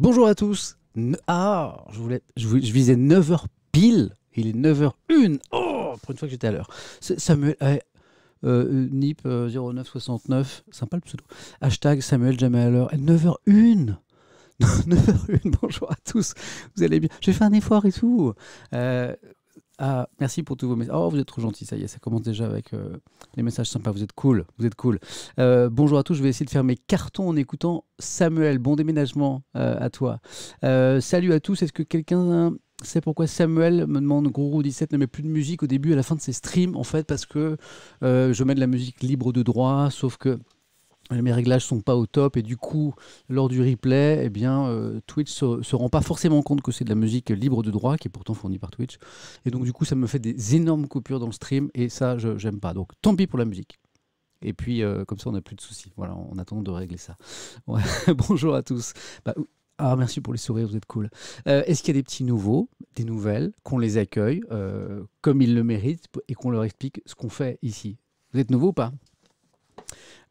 Bonjour à tous. Ah, je, voulais, je, visais 9h pile. Il est 9h01. Oh, pour une fois que j'étais à l'heure. Samuel. Eh, euh, NIP 0969, euh, sympa le pseudo. Hashtag Samuel jamais à l'heure. 9h01 9h01, bonjour à tous, vous allez bien. J'ai fait un effort et tout. Euh, ah, merci pour tous vos messages. Oh, vous êtes trop gentils, ça y est, ça commence déjà avec euh, les messages sympas. Vous êtes cool, vous êtes cool. Euh, bonjour à tous, je vais essayer de faire mes cartons en écoutant Samuel. Bon déménagement euh, à toi. salut à tous, est-ce que quelqu'un sait pourquoi Samuel me demande Gourou17 ne met plus de musique au début et à la fin de ses streams, en fait, parce que je mets de la musique libre de droit, sauf que euh, mes réglages sont pas au top et du coup lors du replay eh bien euh, Twitch se, se, rend pas forcément compte que c'est de la musique libre de droit qui est pourtant fournie par Twitch et donc du coup ça me fait des énormes coupures dans le stream et ça je j'aime pas donc tant pis pour la musique et puis euh, comme ça on n'a plus de soucis voilà on attend de régler ça bonjour à tous bah, ah, merci pour les sourires, vous êtes cool. Est-ce qu'il y a des petits nouveaux, des nouvelles, qu'on les accueille comme ils le méritent et qu'on leur explique ce qu'on fait ici Vous êtes nouveau ou pas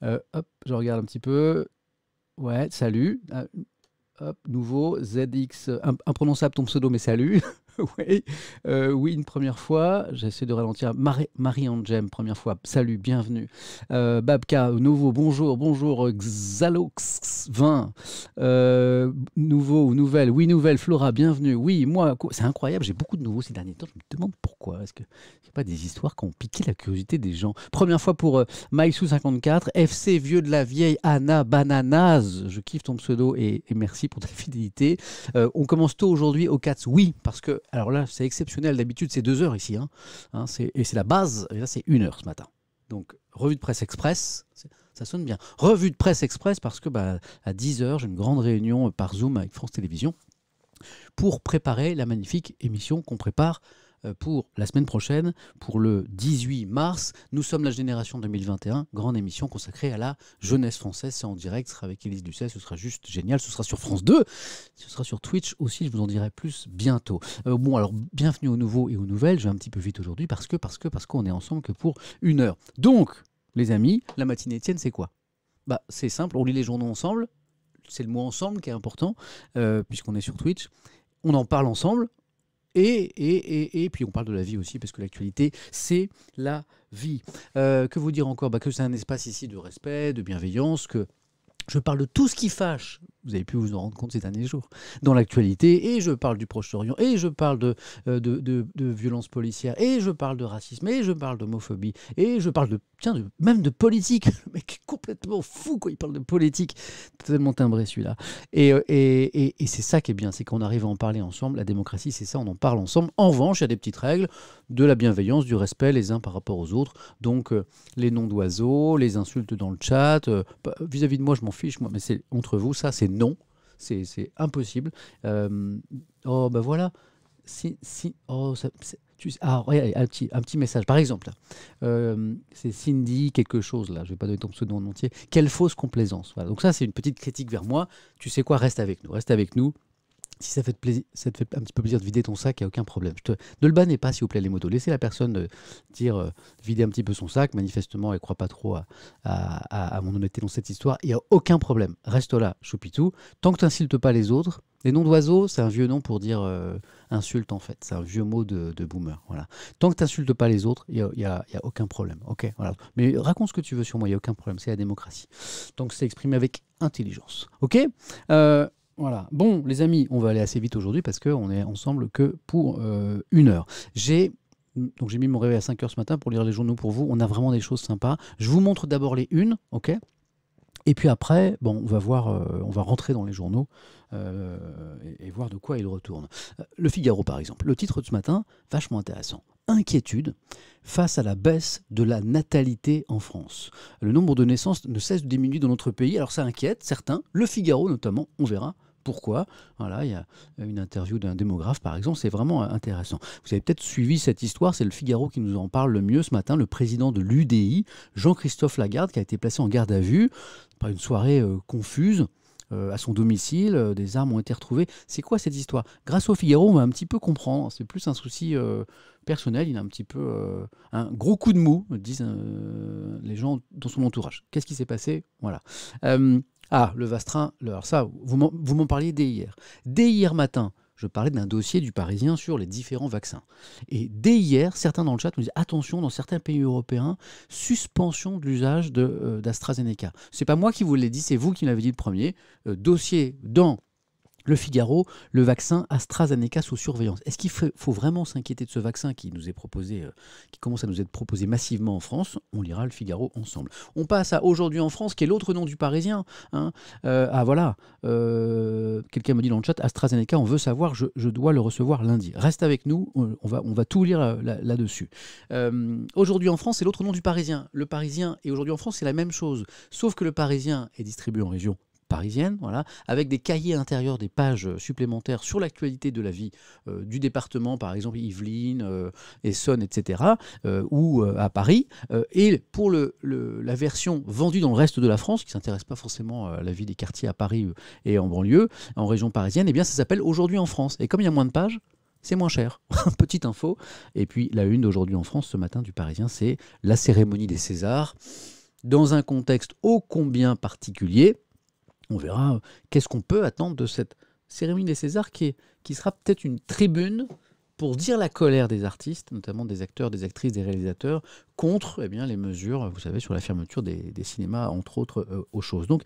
euh, hop, je regarde un petit peu. Ouais, salut. Euh, hop, nouveau, ZX, imprononçable ton pseudo, mais salut. Oui, euh, oui, une première fois. J'essaie de ralentir. Marie, Marie première fois. Salut, bienvenue. Euh, Babka, nouveau, bonjour, bonjour. Euh, Xalox20, nouveau ou nouvelle. Oui, nouvelle. Flora, bienvenue. Oui, moi, c'est incroyable. J'ai beaucoup de nouveaux ces derniers temps. Je me demande pourquoi. Est-ce qu'il n'y pas des histoires qui ont piqué la curiosité des gens Première fois pour Maïsou54, FC Vieux de la Vieille, Anna Bananas. Je kiffe ton pseudo et, merci pour ta fidélité. on commence tôt aujourd'hui au 4. Oui, parce que alors là, c'est exceptionnel. D'habitude, c'est deux heures ici. Hein. Hein, et c'est la base. Et là, c'est une heure ce matin. Donc, revue de presse express, ça sonne bien. Revue de presse express parce que bah, à 10 heures, j'ai une grande réunion par Zoom avec France Télévisions pour préparer la magnifique émission qu'on prépare euh, pour la semaine prochaine, pour le 18 mars. Nous sommes la génération 2021, grande émission consacrée à la jeunesse française. C'est en direct, ce sera avec Élise Lucet, ce sera juste génial. Ce sera sur France 2, ce sera sur Twitch aussi, je vous en dirai plus bientôt. Euh, bon, alors bienvenue aux nouveaux et aux nouvelles. Je vais un petit peu vite aujourd'hui parce que, parce que, parce qu'on est ensemble que pour une heure. Donc, les amis, la matinée étienne c'est quoi bah, c'est simple, on lit les journaux ensemble, c'est le mot ensemble qui est important, euh, puisqu'on est sur Twitch. On en parle ensemble, et, et, et, et puis on parle de la vie aussi, parce que l'actualité, c'est la vie. Euh, que vous dire encore bah, Que c'est un espace ici de respect, de bienveillance, que je parle de tout ce qui fâche vous avez pu vous en rendre compte ces derniers jours, dans l'actualité, et je parle du Proche-Orient, et je parle de, euh, de, de, de violences et je parle de racisme, et je parle d'homophobie, et je parle de, tiens, même de politique. Le mec est complètement fou quand il parle de politique. Tellement timbré celui-là. Euh, et, et, et, c'est ça qui est bien, c'est qu'on arrive à en parler ensemble. La démocratie, c'est ça, on en parle ensemble. En revanche, il y a des petites règles de la bienveillance, du respect les uns par rapport aux autres. Donc, euh, les noms d'oiseaux, les insultes dans le chat, bah, vis-à-vis -vis de moi, je m'en fiche, moi, mais c'est entre vous, ça, c'est non, c'est impossible. Euh, oh, ben voilà. Si, si, oh, tu, ah, un petit, message. Par exemple, euh, c'est Cindy quelque chose, là, je ne vais pas donner ton pseudo en entier. Quelle fausse complaisance. Donc ça, c'est une petite critique vers moi. Tu sais quoi, reste avec nous. Reste avec nous si ça, fait plaisir, ça te fait un petit peu plaisir de vider ton sac, il n'y a aucun problème. te, ne le bannez pas, s'il vous plaît, les motos. Laissez la personne euh, dire euh, vider un petit peu son sac. Manifestement, elle ne croit pas trop à, à, mon honnêteté dans cette histoire. Il n'y a aucun problème. Reste là, choupitou. Tant que tu n'insultes pas les autres, les noms d'oiseaux, c'est un vieux nom pour dire euh, insulte, en fait. C'est un vieux mot de, boomer. Voilà. Tant que tu n'insultes pas les autres, il n'y a, y a, aucun problème. Ok, voilà. Mais raconte ce que tu veux sur moi, il n'y a aucun problème. C'est la démocratie. Tant que c'est exprimé avec intelligence. Ok voilà. Bon, les amis, on va aller assez vite aujourd'hui parce qu'on est ensemble que pour euh, une heure. J'ai donc j'ai mis mon réveil à 5 heures ce matin pour lire les journaux pour vous. On a vraiment des choses sympas. Je vous montre d'abord les unes, ok et puis après, bon, on va voir, euh, on va rentrer dans les journaux euh, et, voir de quoi ils retournent. Le Figaro, par exemple, le titre de ce matin, vachement intéressant. Inquiétude face à la baisse de la natalité en France. Le nombre de naissances ne cesse de diminuer dans notre pays, alors ça inquiète certains, le Figaro notamment, on verra pourquoi. Voilà, il y a une interview d'un démographe, par exemple, c'est vraiment intéressant. Vous avez peut-être suivi cette histoire, c'est le Figaro qui nous en parle le mieux ce matin, le président de l'UDI, Jean-Christophe Lagarde, qui a été placé en garde à vue par une soirée euh, confuse. Euh, à son domicile, euh, des armes ont été retrouvées. C'est quoi cette histoire Grâce au Figaro, on va un petit peu comprendre. C'est plus un souci personnel, il a un petit peu un gros coup de mou, disent les gens dans son entourage. Qu'est-ce qui s'est passé Voilà. Ah, le Vastrin, alors ça, vous m'en parliez dès hier. Dès hier matin, je parlais d'un dossier du Parisien sur les différents vaccins. Et dès hier, certains dans le chat nous disent attention, dans certains pays européens, suspension de l'usage euh, d'AstraZeneca. C'est pas moi qui vous l'ai dit, c'est vous qui l'avez dit le premier. Euh, dossier dans le Figaro, le vaccin AstraZeneca sous surveillance. Est-ce qu'il faut vraiment s'inquiéter de ce vaccin qui nous est proposé, euh, qui commence à nous être proposé massivement en France On lira le Figaro ensemble. On passe à aujourd'hui en France, qui est l'autre nom du Parisien. Hein. Euh, ah voilà, euh, quelqu'un me dit dans le chat, AstraZeneca, on veut savoir, je, dois le recevoir lundi. Reste avec nous, on, va, on va tout lire là-dessus. aujourd'hui en France, c'est l'autre nom du Parisien. Le Parisien et aujourd'hui en France, c'est la même chose, sauf que le Parisien est distribué en région parisienne, voilà, avec des cahiers intérieurs, des pages euh, supplémentaires sur l'actualité de la vie euh, du département, par exemple Yvelines, euh, Essonne, etc., ou à Paris. et pour la version vendue dans le reste de la France, qui ne s'intéresse pas forcément à la vie des quartiers à Paris et en banlieue, en région parisienne, eh bien ça s'appelle Aujourd'hui en France. Et comme il y a moins de pages, c'est moins cher. Petite info. Et puis la une d'aujourd'hui en France ce matin du Parisien, c'est la cérémonie des Césars. Dans un contexte ô combien particulier, on verra euh, qu'est-ce qu'on peut attendre de cette cérémonie des Césars qui, qui sera peut-être une tribune pour dire la colère des artistes, notamment des acteurs, des actrices, des réalisateurs, contre eh bien, les mesures, vous savez, sur la fermeture des, cinémas, entre autres, euh, aux choses. Donc,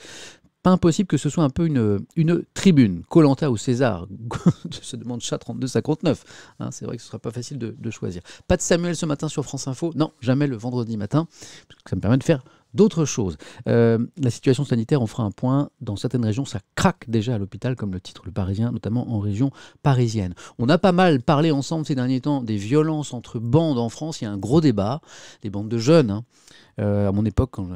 pas impossible que ce soit un peu une, une tribune. Colanta ou César, se demande chat 3259. Hein, c'est vrai que ce ne sera pas facile de, choisir. Pas de Samuel ce matin sur France Info, non, jamais le vendredi matin, ça me permet de faire d'autres choses. Euh, la situation sanitaire, on fera un point. Dans certaines régions, ça craque déjà à l'hôpital, comme le titre Le Parisien, notamment en région parisienne. On a pas mal parlé ensemble ces derniers temps des violences entre bandes en France. Il y a un gros débat, des bandes de jeunes. Hein. Euh, à mon époque, quand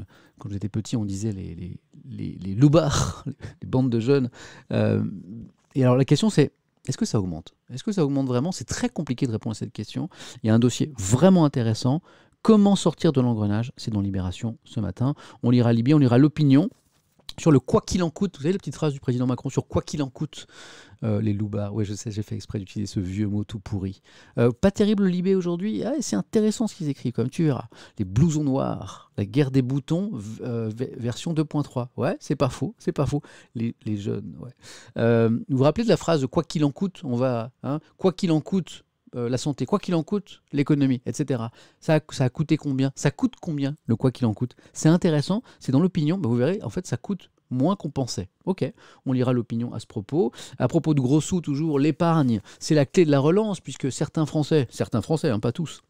j'étais petit, on disait les, les, les, bandes de jeunes. Euh, et alors la question c'est, est-ce que ça augmente Est-ce que ça augmente vraiment C'est très compliqué de répondre à cette question. Il y a un dossier vraiment intéressant. Comment sortir de l'engrenage C'est dans Libération ce matin. On lira Libye, on lira l'opinion sur le quoi qu'il en coûte. Vous avez la petite phrase du président Macron sur quoi qu'il en coûte les euh, les loupards. Oui, je sais, j'ai fait exprès d'utiliser ce vieux mot tout pourri. Euh, pas terrible Libé aujourd'hui. Ah, c'est intéressant ce qu'ils écrivent, comme tu verras. Les blousons noirs, la guerre des boutons, euh, version 2.3. Ouais, c'est pas faux, c'est pas faux. Les, jeunes, vous vous rappelez de la phrase quoi qu'il en coûte On va. Hein, quoi qu'il en coûte, euh, la santé, quoi qu'il en coûte, l'économie, etc. Ça, ça a coûté combien Ça coûte combien le quoi qu'il en coûte C'est intéressant, c'est dans l'opinion, bah, vous verrez, en fait, ça coûte moins qu'on pensait. Ok, on lira l'opinion à ce propos. À propos de gros sous, toujours, l'épargne, c'est la clé de la relance, puisque certains Français, certains Français, hein, pas tous,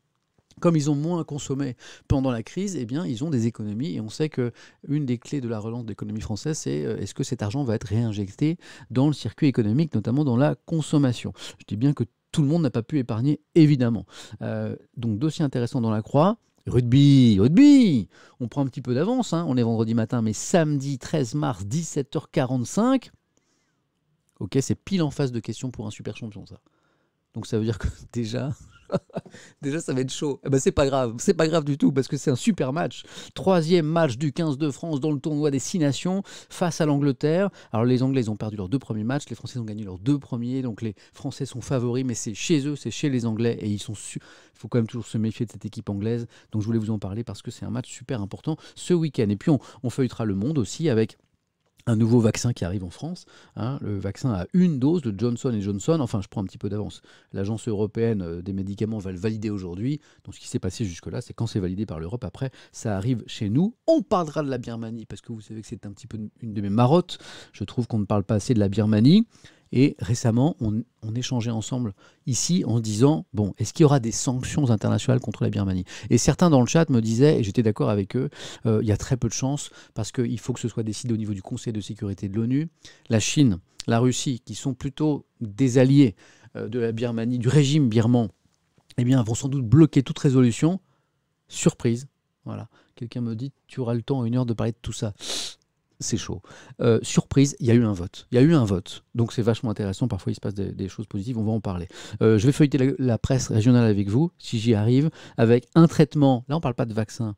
comme ils ont moins consommé pendant la crise, eh bien, ils ont des économies. Et on sait que une des clés de la relance de l'économie française, c'est euh, est-ce que cet argent va être réinjecté dans le circuit économique, notamment dans la consommation. Je dis bien que tout le monde n'a pas pu épargner, évidemment. Euh, donc dossier intéressant dans la croix. Rugby, rugby On prend un petit peu d'avance, hein. on est vendredi matin, mais samedi 13 mars, 17h45. Ok, c'est pile en face de questions pour un super champion, ça. Donc ça veut dire que déjà, Déjà, ça va être chaud. Eh ben, c'est pas grave, c'est pas grave du tout parce que c'est un super match. Troisième match du 15 de France dans le tournoi des Six Nations face à l'Angleterre. Alors, les Anglais ont perdu leurs deux premiers matchs, les Français ont gagné leurs deux premiers, donc les Français sont favoris, mais c'est chez eux, c'est chez les Anglais et ils sont. Il faut quand même toujours se méfier de cette équipe anglaise. Donc, je voulais vous en parler parce que c'est un match super important ce week-end. Et puis, on feuilletera le monde aussi avec un nouveau vaccin qui arrive en France, hein, le vaccin à une dose de Johnson Johnson, enfin je prends un petit peu d'avance, l'Agence européenne euh, des médicaments va le valider aujourd'hui, donc ce qui s'est passé jusque-là, c'est quand c'est validé par l'Europe, après ça arrive chez nous, on parlera de la Birmanie, parce que vous savez que c'est un petit peu une de mes marottes, je trouve qu'on ne parle pas assez de la Birmanie, et récemment, on, échangeait ensemble ici en disant, bon, est-ce qu'il y aura des sanctions internationales contre la Birmanie Et certains dans le chat me disaient, et j'étais d'accord avec eux, euh, il y a très peu de chances parce qu'il faut que ce soit décidé au niveau du Conseil de sécurité de l'ONU. La Chine, la Russie, qui sont plutôt des alliés euh, de la Birmanie, du régime birman, eh bien, vont sans doute bloquer toute résolution. Surprise. Voilà. Quelqu'un me dit, tu auras le temps en une heure de parler de tout ça c'est chaud. Euh, surprise, il y a eu un vote. Il y a eu un vote. Donc c'est vachement intéressant. Parfois, il se passe des, choses positives. On va en parler. Euh, je vais feuilleter la, presse régionale avec vous, si j'y arrive, avec un traitement. Là, on ne parle pas de vaccin.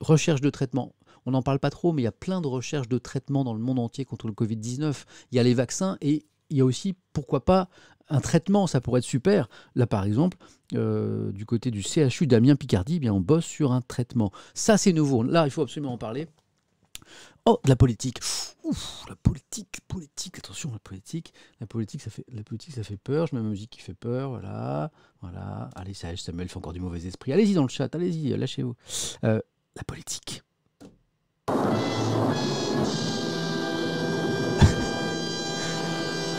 Recherche de traitement. On n'en parle pas trop, mais il y a plein de recherches de traitement dans le monde entier contre le Covid-19. Il y a les vaccins et il y a aussi, pourquoi pas, un traitement, ça pourrait être super. Là, par exemple, euh, du côté du CHU d'Amiens-Picardie, eh bien on bosse sur un traitement. Ça, c'est nouveau. Là, il faut absolument en parler. Oh, de la politique. la politique, politique, attention, la politique. La politique, ça fait, la politique, ça fait peur. Je mets ma musique qui fait peur, voilà. Voilà. Allez, Samuel fait encore du mauvais esprit. Allez-y dans le chat, allez-y, euh, lâchez-vous. Euh, la politique.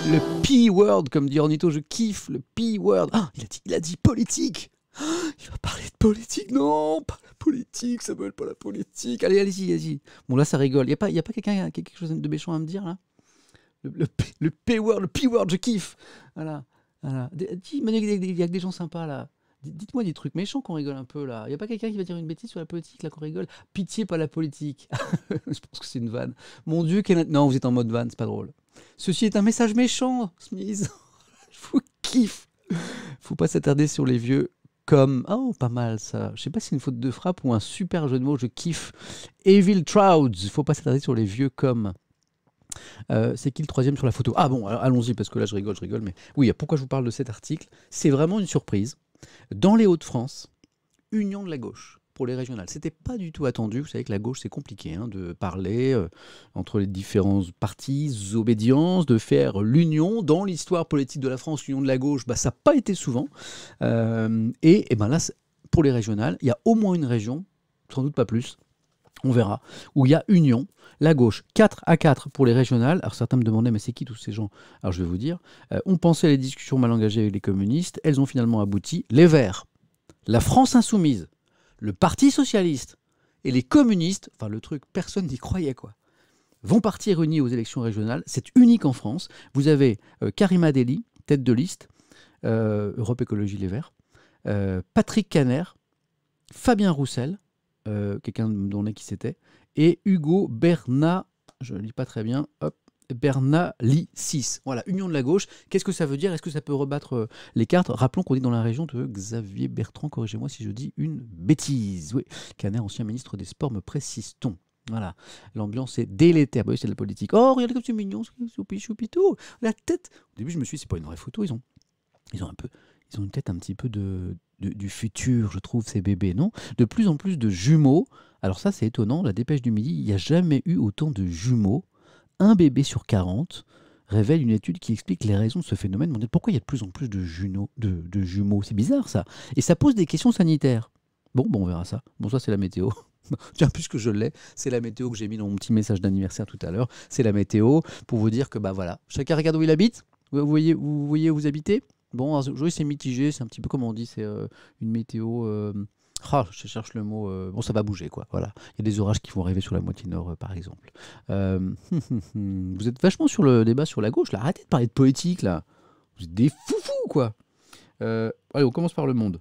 le P-word, comme dit Ornito, je kiffe le P-word. Ah, il a dit politique il va parler de politique. Non, pas la politique, ça veut pas la politique. Allez, allez-y, allez-y. Bon, là, ça rigole. Il n'y a pas, y a pas quelqu'un qui a quelque chose de méchant à me dire, là Le, P-word, le P-word, je kiffe. Voilà. voilà. Dis, il y a que des gens sympas, là. Dites-moi des trucs méchants qu'on rigole un peu là. Il n'y a pas quelqu'un qui va dire une bêtise sur la politique là qu'on rigole Pitié, pas la politique. je pense que c'est une vanne. Mon Dieu, quel... non, vous êtes en mode vanne, c'est pas drôle. Ceci est un message méchant, Smith. je vous kiffe. Faut pas s'attarder sur les vieux comme oh pas mal ça. Je sais pas si c'est une faute de frappe ou un super jeu de mots. Je kiffe. Evil Trouds. Il faut pas s'attarder sur les vieux comme. Euh, c'est qui le troisième sur la photo Ah bon, allons-y parce que là je rigole, je rigole. Mais oui, pourquoi je vous parle de cet article C'est vraiment une surprise. Dans les Hauts-de-France, Union de la gauche pour les régionales. C'était pas du tout attendu. Vous savez que la gauche, c'est compliqué hein, de parler euh, entre les différents partis, obédience de faire l'union dans l'histoire politique de la France, l'union de la gauche. Bah, ça n'a pas été souvent. Euh, et, ben là, pour les régionales, il y a au moins une région, sans doute pas plus, on verra, où il y a union, la gauche 4 à 4 pour les régionales. Alors certains me demandaient, mais c'est qui tous ces gens Alors je vais vous dire, euh, on pensait à les discussions mal engagées avec les communistes, elles ont finalement abouti. Les Verts, la France insoumise, le Parti socialiste et les communistes, enfin le truc, personne n'y croyait quoi, vont partir unis aux élections régionales. C'est unique en France. Vous avez Karim euh, Karima tête de liste, euh, Europe Écologie Les Verts, euh, Patrick Caner, Fabien Roussel, quelqu'un dont on qui c'était, et Hugo Bernat, je ne lis pas très bien, hop, Bernali 6, Voilà, union de la gauche. Qu'est-ce que ça veut dire Est-ce que ça peut rebattre euh, les cartes Rappelons qu'on est dans la région de Xavier Bertrand. Corrigez-moi si je dis une bêtise. Oui, Canet, ancien ministre des Sports, me précise-t-on. Voilà, l'ambiance est délétère. Bah oui, c'est de la politique. Oh, regardez comme c'est mignon, choupi tout La tête. Au début, je me suis dit, c'est pas une vraie photo. Ils ont, ils ont un peu, ils ont une tête un petit peu du futur, je trouve, ces bébés, non De plus en plus de jumeaux. Alors ça, c'est étonnant. La dépêche du midi, il n'y a jamais eu autant de jumeaux un bébé sur 40, révèle une étude qui explique les raisons de ce phénomène. pourquoi il y a de plus en plus de, jumeaux, de, jumeaux C'est bizarre ça. Et ça pose des questions sanitaires. Bon, bon, on verra ça. Bon, ça c'est la météo. Tiens, que je l'ai, c'est la météo que j'ai mis dans mon petit message d'anniversaire tout à l'heure. C'est la météo pour vous dire que bah voilà, chacun regarde où il habite. Vous voyez, où vous habitez. Bon, aujourd'hui c'est mitigé, c'est un petit peu comme on dit, c'est euh, une météo. Euh, Oh, je cherche le mot. Euh, bon, ça va bouger, quoi. Voilà. Il y a des orages qui vont arriver sur la moitié nord, euh, par exemple. Euh, vous êtes vachement sur le débat sur la gauche, là. Arrêtez de parler de poétique, là. Vous êtes des foufous, quoi. allez, on commence par le monde.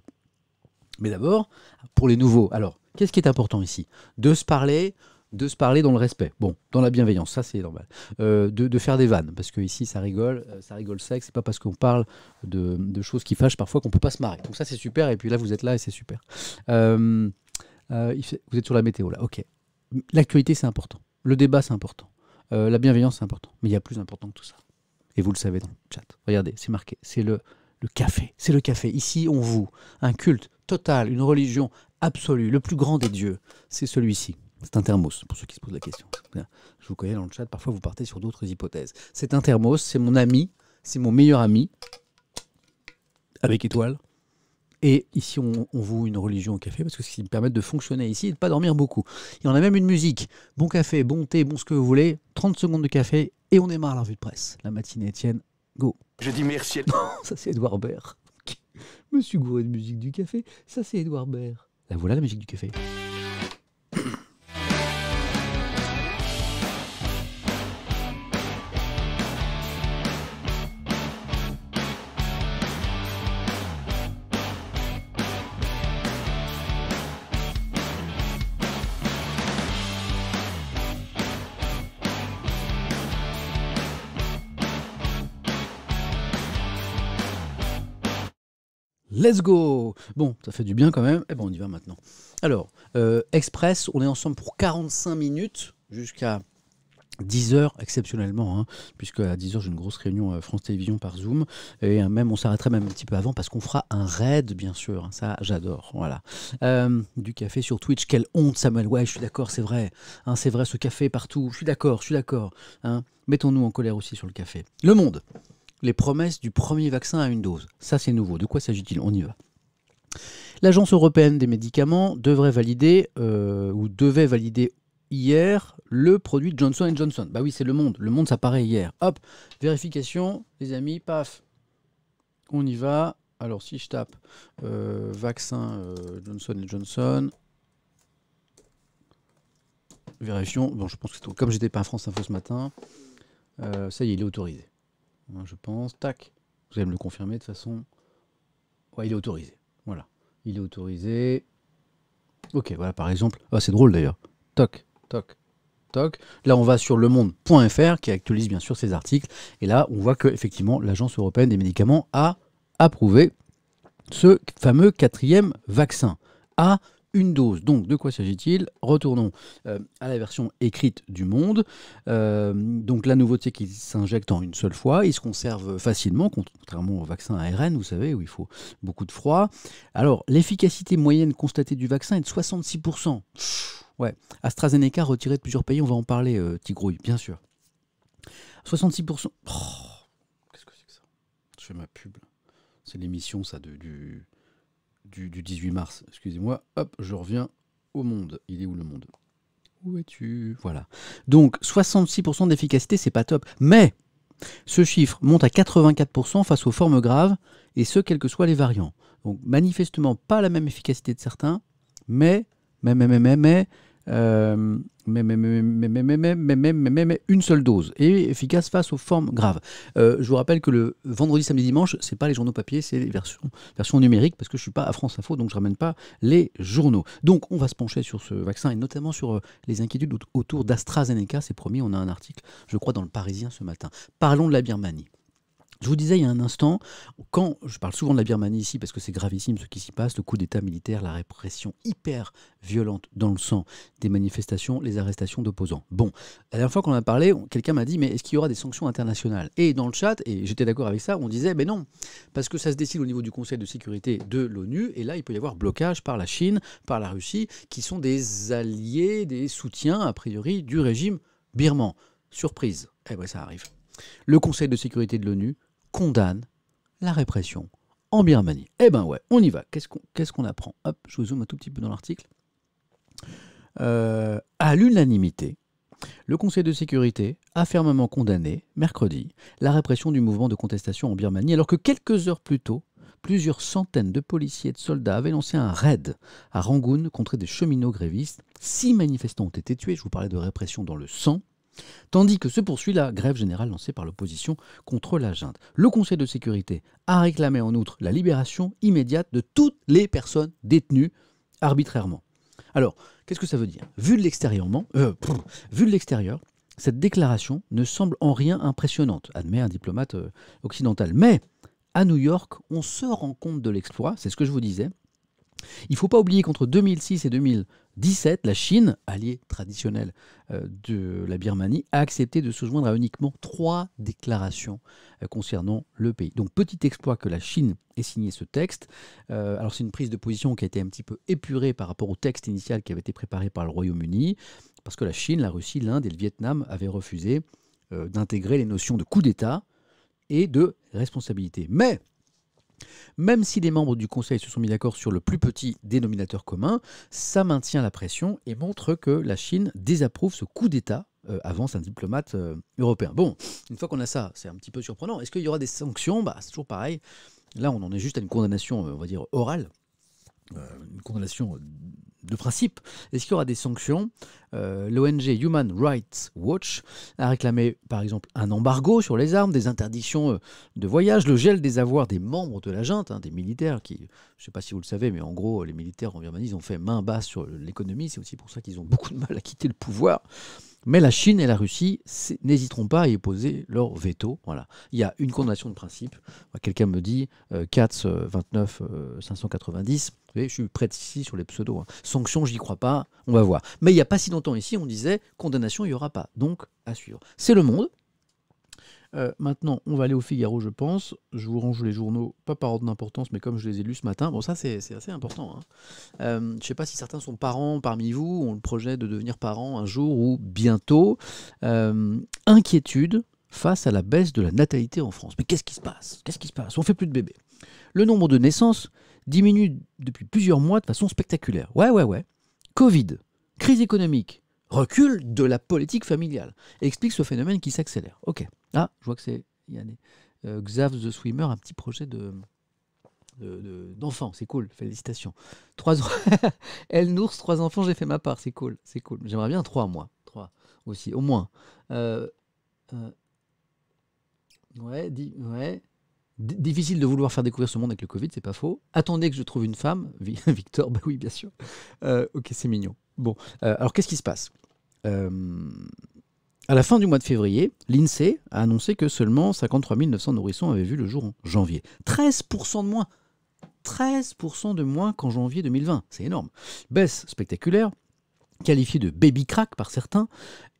Mais d'abord, pour les nouveaux. Alors, qu'est-ce qui est important ici De se parler de se parler dans le respect, bon, dans la bienveillance, ça c'est normal, euh, de, faire des vannes, parce que ici ça rigole, euh, ça rigole sec, c'est pas parce qu'on parle de, choses qui fâchent parfois qu'on peut pas se marrer. Donc ça c'est super, et puis là vous êtes là et c'est super. Euh, vous êtes sur la météo là, ok. L'actualité c'est important, le débat c'est important, la bienveillance c'est important, mais il y a plus important que tout ça. Et vous le savez dans le chat. Regardez, c'est marqué, c'est le café, c'est le café. Ici on vous, un culte total, une religion absolue, le plus grand des dieux, c'est celui-ci. C'est un thermos, pour ceux qui se posent la question. Je vous connais dans le chat, parfois vous partez sur d'autres hypothèses. C'est un thermos, c'est mon ami, c'est mon meilleur ami, avec étoile. Et ici, on, vous une religion au café parce que ce qui me permet de fonctionner ici et de ne pas dormir beaucoup. Il y en a même une musique. Bon café, bon thé, bon ce que vous voulez. 30 secondes de café et on démarre la revue de presse. La matinée, Étienne, go. Je dis merci. Ça, c'est Edouard Baird. Monsieur gouré de musique du café. Ça, c'est Edouard Baird. La voilà la musique du café. Let's go Bon, ça fait du bien quand même. Et eh bon, on y va maintenant. Alors, euh, Express, on est ensemble pour 45 minutes jusqu'à 10 h exceptionnellement, hein, puisque à 10 heures j'ai une grosse réunion euh, France Télévisions par Zoom, et euh, même on s'arrêterait même un petit peu avant parce qu'on fera un raid bien sûr, hein. ça j'adore, voilà. du café sur Twitch, quelle honte Samuel, ouais je suis d'accord, c'est vrai, hein, c'est vrai ce café partout, je suis d'accord, je suis d'accord. Mettons-nous en colère aussi sur le café. Le monde, les promesses du premier vaccin à une dose. Ça, c'est nouveau. De quoi s'agit-il On y va. L'Agence européenne des médicaments devrait valider, euh, ou devait valider hier, le produit Johnson Johnson. Bah oui, c'est le monde. Le monde, ça paraît hier. Hop, vérification, les amis, paf. On y va. Alors, si je tape euh, vaccin euh, Johnson Johnson, vérifions. Bon, je pense que comme j'étais pas en France Info ce matin, ça y est, il est autorisé je pense, tac, vous allez me le confirmer de façon. Ouais, il est autorisé, voilà, il est autorisé. Ok, voilà, par exemple, ah, c'est drôle d'ailleurs, toc, toc, toc. Là, on va sur lemonde.fr qui actualise bien sûr ses articles, et là, on voit que effectivement l'Agence européenne des médicaments a approuvé ce fameux quatrième vaccin. A une dose. Donc de quoi s'agit-il Retournons euh, à la version écrite du monde. Euh, donc la nouveauté qui s'injecte en une seule fois, il se conserve facilement, contrairement au vaccin ARN, vous savez, où il faut beaucoup de froid. Alors l'efficacité moyenne constatée du vaccin est de 66%. ouais, AstraZeneca retiré de plusieurs pays, on va en parler, euh, Tigrouille, bien sûr. 66%. Qu'est-ce que c'est que ça Je fais ma pub. C'est l'émission, ça, de, du, du, 18 mars, excusez-moi, hop, je reviens au monde. Il est où le monde Où es-tu Voilà. Donc 66% d'efficacité, c'est pas top. Mais ce chiffre monte à 84% face aux formes graves, et ce, quels que soient les variants. Donc manifestement pas la même efficacité de certains, mais, mais, mais, mais, mais, mais euh, mais, mais, mais, une seule dose et efficace face aux formes graves. Euh, je vous rappelle que le vendredi, samedi, dimanche, c'est pas les journaux papier, c'est les versions, versions numériques parce que je ne suis pas à France Info, donc je ne ramène pas les journaux. Donc on va se pencher sur ce vaccin et notamment sur euh, les inquiétudes autour d'AstraZeneca. C'est promis, on a un article, je crois, dans le Parisien ce matin. Parlons de la Birmanie. Je vous disais il y a un instant, quand je parle souvent de la Birmanie ici parce que c'est gravissime ce qui s'y passe, le coup d'État militaire, la répression hyper violente dans le sang des manifestations, les arrestations d'opposants. Bon, la dernière fois qu'on en a parlé, quelqu'un m'a dit mais est-ce qu'il y aura des sanctions internationales Et dans le chat, et j'étais d'accord avec ça, on disait mais non, parce que ça se décide au niveau du Conseil de sécurité de l'ONU et là il peut y avoir blocage par la Chine, par la Russie, qui sont des alliés, des soutiens a priori du régime birman. Surprise. Eh ben ça arrive. Le Conseil de sécurité de l'ONU condamne la répression en Birmanie. Eh ben ouais, on y va. Qu'est-ce qu'on apprend Hop, je vous zoome un tout petit peu dans l'article. Euh, à l'unanimité, le Conseil de sécurité a fermement condamné, mercredi, la répression du mouvement de contestation en Birmanie, alors que quelques heures plus tôt, plusieurs centaines de policiers et de soldats avaient lancé un raid à Rangoon contre des cheminots grévistes. Six manifestants ont été tués, je vous parlais de répression dans le sang, Tandis que se poursuit la grève générale lancée par l'opposition contre la junte. Le Conseil de sécurité a réclamé en outre la libération immédiate de toutes les personnes détenues arbitrairement. Alors, qu'est-ce que ça veut dire Vu de l'extérieur, euh, vu de l'extérieur, cette déclaration ne semble en rien impressionnante, admet un diplomate euh, occidental. Mais à New York, on se rend compte de l'exploit, c'est ce que je vous disais, il ne faut pas oublier qu'entre 2006 et 2017, la Chine, alliée traditionnelle euh, de la Birmanie, a accepté de se joindre à uniquement trois déclarations euh, concernant le pays. Donc petit exploit que la Chine ait signé ce texte. Euh, alors c'est une prise de position qui a été un petit peu épurée par rapport au texte initial qui avait été préparé par le Royaume-Uni, parce que la Chine, la Russie, l'Inde et le Vietnam avaient refusé d'intégrer les notions de coup d'État et de responsabilité. Mais même si les membres du Conseil se sont mis d'accord sur le plus petit dénominateur commun, ça maintient la pression et montre que la Chine désapprouve ce coup d'État euh, avance un diplomate euh, européen. Bon, une fois qu'on a ça, c'est un petit peu surprenant. Est-ce qu'il y aura des sanctions bah, C'est toujours pareil. Là, on en est juste à une condamnation, euh, on va dire, orale. Euh, une condamnation de principe. Est-ce qu'il y aura des sanctions euh, L'ONG Human Rights Watch a réclamé par exemple un embargo sur les armes, des interdictions euh, de voyage, le gel des avoirs des membres de la junte, hein, des militaires qui, je ne sais pas si vous le savez, mais en gros les militaires en Birmanie, ont fait main basse sur l'économie, c'est aussi pour ça qu'ils ont beaucoup de mal à quitter le pouvoir. Mais la Chine et la Russie n'hésiteront pas à y poser leur veto. Voilà. Il y a une condamnation de principe. Quelqu'un me dit 4, 29, 590. je suis prêt ici sur les pseudos. Hein. Sanctions, je j'y crois pas. On va voir. Mais il n'y a pas si longtemps ici, on disait condamnation, il n'y aura pas. Donc, à suivre. C'est le monde. Euh, maintenant, on va aller au Figaro, je pense. Je vous range les journaux, pas par ordre d'importance, mais comme je les ai lus ce matin. Bon, ça, c'est assez important. Hein. Euh, je ne sais pas si certains sont parents parmi vous, ont le projet de devenir parents un jour ou bientôt. Euh, inquiétude face à la baisse de la natalité en France. Mais qu'est-ce qui se passe Qu'est-ce qui se passe On fait plus de bébés. Le nombre de naissances diminue depuis plusieurs mois de façon spectaculaire. Ouais, ouais, ouais. Covid, crise économique, recul de la politique familiale. Explique ce phénomène qui s'accélère. Ok. Ah, je vois que c'est Yann euh, Xav the Swimmer, un petit projet de c'est cool, félicitations. Trois, Elle Nours, trois enfants, j'ai fait ma part, c'est cool, c'est cool. J'aimerais bien trois, moi, trois aussi, au moins. Euh, euh, ouais, ouais. difficile de vouloir faire découvrir ce monde avec le Covid, c'est pas faux. Attendez que je trouve une femme, Victor, bah oui, bien sûr. ok, c'est mignon. Bon, euh, alors qu'est-ce qui se passe euh, À la fin du mois de février, l'INSEE a annoncé que seulement 53 900 nourrissons avaient vu le jour en janvier. 13% de moins 13% de moins qu'en janvier 2020, c'est énorme. Baisse spectaculaire, qualifiée de baby crack par certains,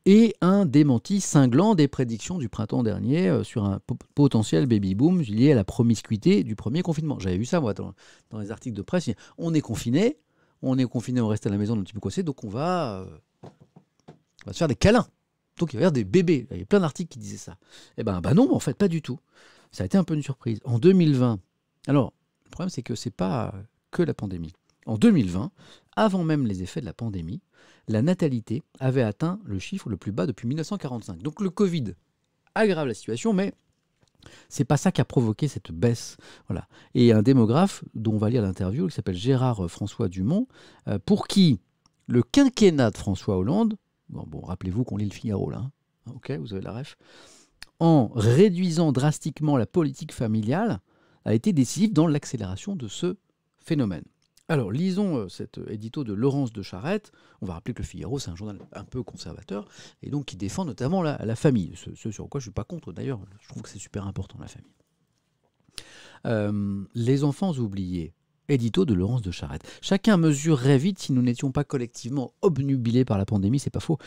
et un démenti cinglant des prédictions du printemps dernier euh, sur un potentiel baby boom lié à la promiscuité du premier confinement. J'avais vu ça moi dans, dans les articles de presse. On est confiné, on est confiné, on reste à la maison, on petit peu coincé, donc on va, euh, va se faire des câlins. Donc il va y avoir des bébés. Il y a plein d'articles qui disaient ça. Eh ben, ben non, en fait, pas du tout. Ça a été un peu une surprise. En 2020, alors le problème c'est que c'est pas que la pandémie. En 2020, avant même les effets de la pandémie, la natalité avait atteint le chiffre le plus bas depuis 1945. Donc le Covid aggrave la situation, mais c'est pas ça qui a provoqué cette baisse. Voilà. Et un démographe dont on va lire l'interview, qui s'appelle Gérard euh, François Dumont, euh, pour qui le quinquennat de François Hollande, bon, bon rappelez-vous qu'on lit le Figaro là, hein. ok, vous avez la ref, en réduisant drastiquement la politique familiale, a été décisif dans l'accélération de ce phénomène. Alors, lisons euh, cet euh, édito de Laurence de Charette. On va rappeler que le Figaro, c'est un journal un peu conservateur, et donc qui défend notamment la, famille, ce, sur quoi je ne suis pas contre d'ailleurs, je trouve que c'est super important la famille. Euh, les enfants oubliés. Édito de Laurence de Charette. Chacun mesurerait vite si nous n'étions pas collectivement obnubilés par la pandémie, c'est pas faux.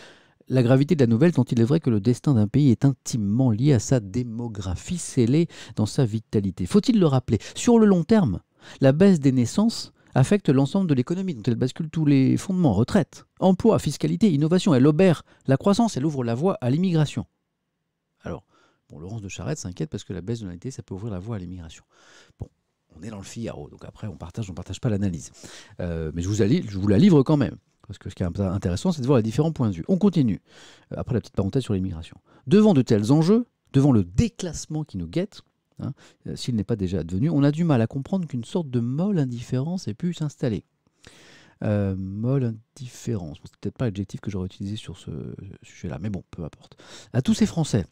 La gravité de la nouvelle, tant il est vrai que le destin d'un pays est intimement lié à sa démographie scellée dans sa vitalité. Faut-il le rappeler Sur le long terme, la baisse des naissances affecte l'ensemble de l'économie, dont elle bascule tous les fondements, retraite, emploi, fiscalité, innovation. Elle obère la croissance, elle ouvre la voie à l'immigration. Alors, bon, Laurence de Charette s'inquiète parce que la baisse de l'unité, ça peut ouvrir la voie à l'immigration. Bon, on est dans le Figaro, donc après, on partage, on ne partage pas l'analyse. Euh, mais je vous, je vous la livre quand même. Parce que ce qui est intéressant, c'est de voir les différents points de vue. On continue, euh, après la petite parenthèse sur l'immigration. Devant de tels enjeux, devant le déclassement qui nous guette, Hein, euh, s'il n'est pas déjà advenu, on a du mal à comprendre qu'une sorte de molle indifférence ait pu s'installer. Euh, molle indifférence, c'est peut-être pas l'adjectif que j'aurais utilisé sur ce sujet-là, mais bon, peu importe. À tous ces Français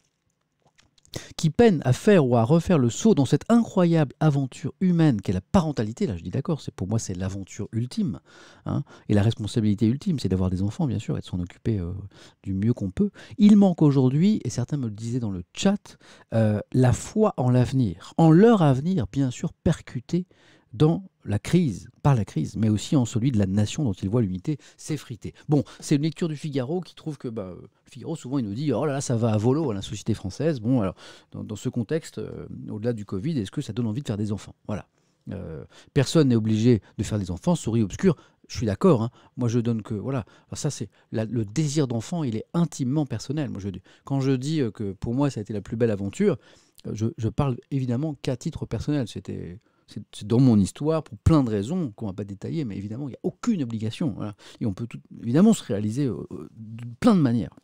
qui peinent à faire ou à refaire le saut dans cette incroyable aventure humaine qu'est la parentalité, là je dis d'accord, c'est pour moi c'est l'aventure ultime, hein, et la responsabilité ultime, c'est d'avoir des enfants bien sûr et de s'en occuper euh, du mieux qu'on peut. Il manque aujourd'hui, et certains me le disaient dans le chat, euh, la foi en l'avenir, en leur avenir bien sûr percuté dans la crise, par la crise, mais aussi en celui de la nation dont il voit l'unité s'effriter. Bon, c'est une lecture du Figaro qui trouve que bah, Figaro, souvent, il nous dit Oh là là, ça va à volo à la société française. Bon, alors, dans, ce contexte, euh, au-delà du Covid, est-ce que ça donne envie de faire des enfants Voilà. Euh, personne n'est obligé de faire des enfants, souris obscure. Je suis d'accord. Hein. Moi, je donne que voilà. ça, c'est le désir d'enfant. Il est intimement personnel. Moi, je, quand je dis euh, que pour moi, ça a été la plus belle aventure, je, je parle évidemment qu'à titre personnel. C'était c'est dans mon histoire, pour plein de raisons qu'on ne va pas détailler, mais évidemment, il n'y a aucune obligation. Et on peut évidemment se réaliser euh, euh, de plein de manières.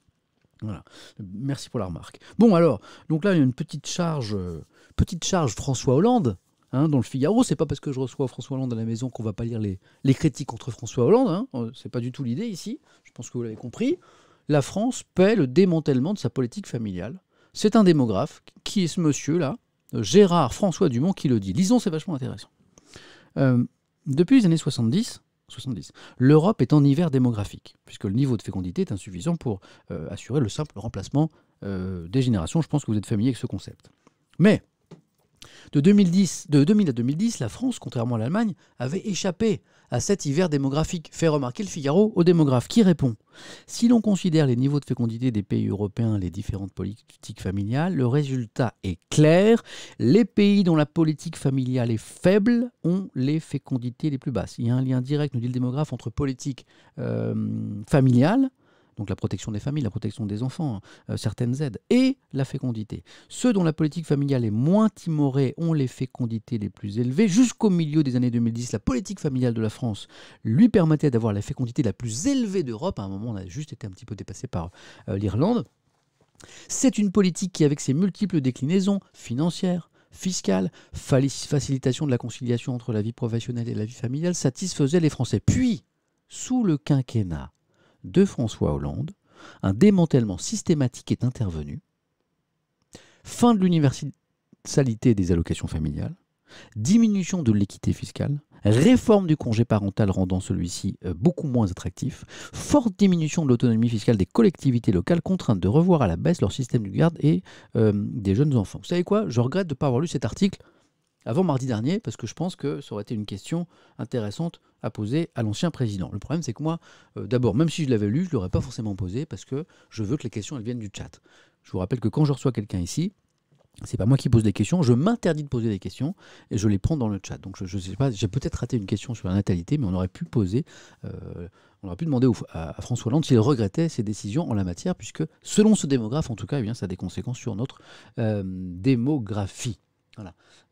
Merci pour la remarque. Bon, alors, donc là, il y a une petite charge, euh, petite charge François Hollande. Hein, dans le Figaro, c'est pas parce que je reçois François Hollande à la maison qu'on va pas lire les, critiques contre François Hollande. Hein. C'est pas du tout l'idée ici. Je pense que vous l'avez compris. La France paie le démantèlement de sa politique familiale. C'est un démographe. Qui est ce monsieur-là Gérard François Dumont qui le dit. Lisons, c'est vachement intéressant. Euh, depuis les années 70, l'Europe est en hiver démographique, puisque le niveau de fécondité est insuffisant pour euh, assurer le simple remplacement euh, des générations. Je pense que vous êtes familier avec ce concept. Mais de, 2010, de 2000 à 2010, la France, contrairement à l'Allemagne, avait échappé à cet hiver démographique, fait remarquer le Figaro au démographe qui répond Si l'on considère les niveaux de fécondité des pays européens, les différentes politiques familiales, le résultat est clair. Les pays dont la politique familiale est faible ont les fécondités les plus basses. Il y a un lien direct, nous dit le démographe, entre politique euh, familiale donc la protection des familles, la protection des enfants, hein, euh, certaines aides, et la fécondité. Ceux dont la politique familiale est moins timorée ont les fécondités les plus élevées. Jusqu'au milieu des années 2010, la politique familiale de la France lui permettait d'avoir la fécondité la plus élevée d'Europe. À un moment, on a juste été un petit peu dépassé par euh, l'Irlande. C'est une politique qui, avec ses multiples déclinaisons financières, fiscales, facilitation de la conciliation entre la vie professionnelle et la vie familiale satisfaisait les Français. Puis, sous le quinquennat, de François Hollande, un démantèlement systématique est intervenu, fin de l'universalité des allocations familiales, diminution de l'équité fiscale, réforme du congé parental rendant celui-ci euh, beaucoup moins attractif, forte diminution de l'autonomie fiscale des collectivités locales contraintes de revoir à la baisse leur système de garde et euh, des jeunes enfants. Vous savez quoi Je regrette de ne pas avoir lu cet article avant mardi dernier, parce que je pense que ça aurait été une question intéressante à poser à l'ancien président. Le problème, c'est que moi, euh, d'abord, même si je l'avais lu, je ne l'aurais pas forcément posé, parce que je veux que les questions elles viennent du chat. Je vous rappelle que quand je reçois quelqu'un ici, c'est pas moi qui pose des questions, je m'interdis de poser des questions et je les prends dans le chat. Donc je, ne sais pas, j'ai peut-être raté une question sur la natalité, mais on aurait pu poser, euh, on aurait pu demander à, François Hollande s'il regrettait ses décisions en la matière, puisque selon ce démographe, en tout cas, eh ça a des conséquences sur notre euh, démographie.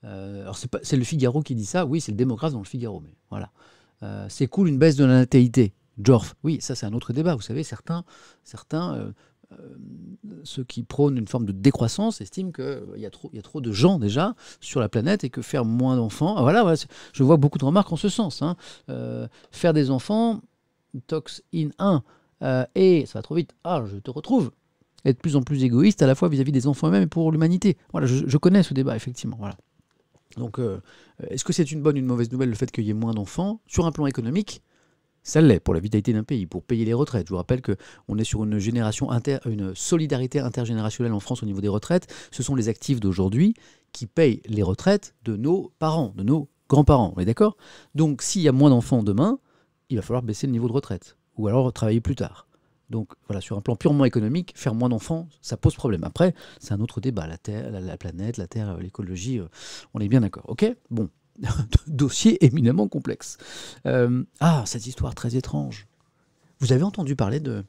Euh, alors c'est, le Figaro qui dit ça, oui, c'est le démocrate dans le Figaro, mais voilà. Euh, c'est cool une baisse de la natalité, Jorf. Oui, ça c'est un autre débat. Vous savez, certains, certains euh, ceux qui prônent une forme de décroissance estiment qu'il y, y, a trop de gens déjà sur la planète et que faire moins d'enfants, ah, voilà, je vois beaucoup de remarques en ce sens. Hein. faire des enfants, tox in 1, et ça va trop vite, ah, je te retrouve, être de plus en plus égoïste, à la fois vis-à-vis des enfants eux-mêmes et pour l'humanité. Voilà, je, connais ce débat, effectivement. Voilà. Donc, euh, est-ce que c'est une bonne ou une mauvaise nouvelle le fait qu'il y ait moins d'enfants Sur un plan économique, ça l'est pour la vitalité d'un pays, pour payer les retraites. Je vous rappelle qu'on est sur une génération inter, une solidarité intergénérationnelle en France au niveau des retraites. Ce sont les actifs d'aujourd'hui qui payent les retraites de nos parents, de nos grands-parents. On est d'accord Donc s'il y a moins d'enfants demain, il va falloir baisser le niveau de retraite ou alors travailler plus tard. Donc voilà, sur un plan purement économique, faire moins d'enfants, ça pose problème. Après, c'est un autre débat. La, terre, la, planète, la Terre, l'écologie, euh, on est bien d'accord. Ok Bon. Dossier éminemment complexe. Euh, ah, cette histoire très étrange. Vous avez entendu parler de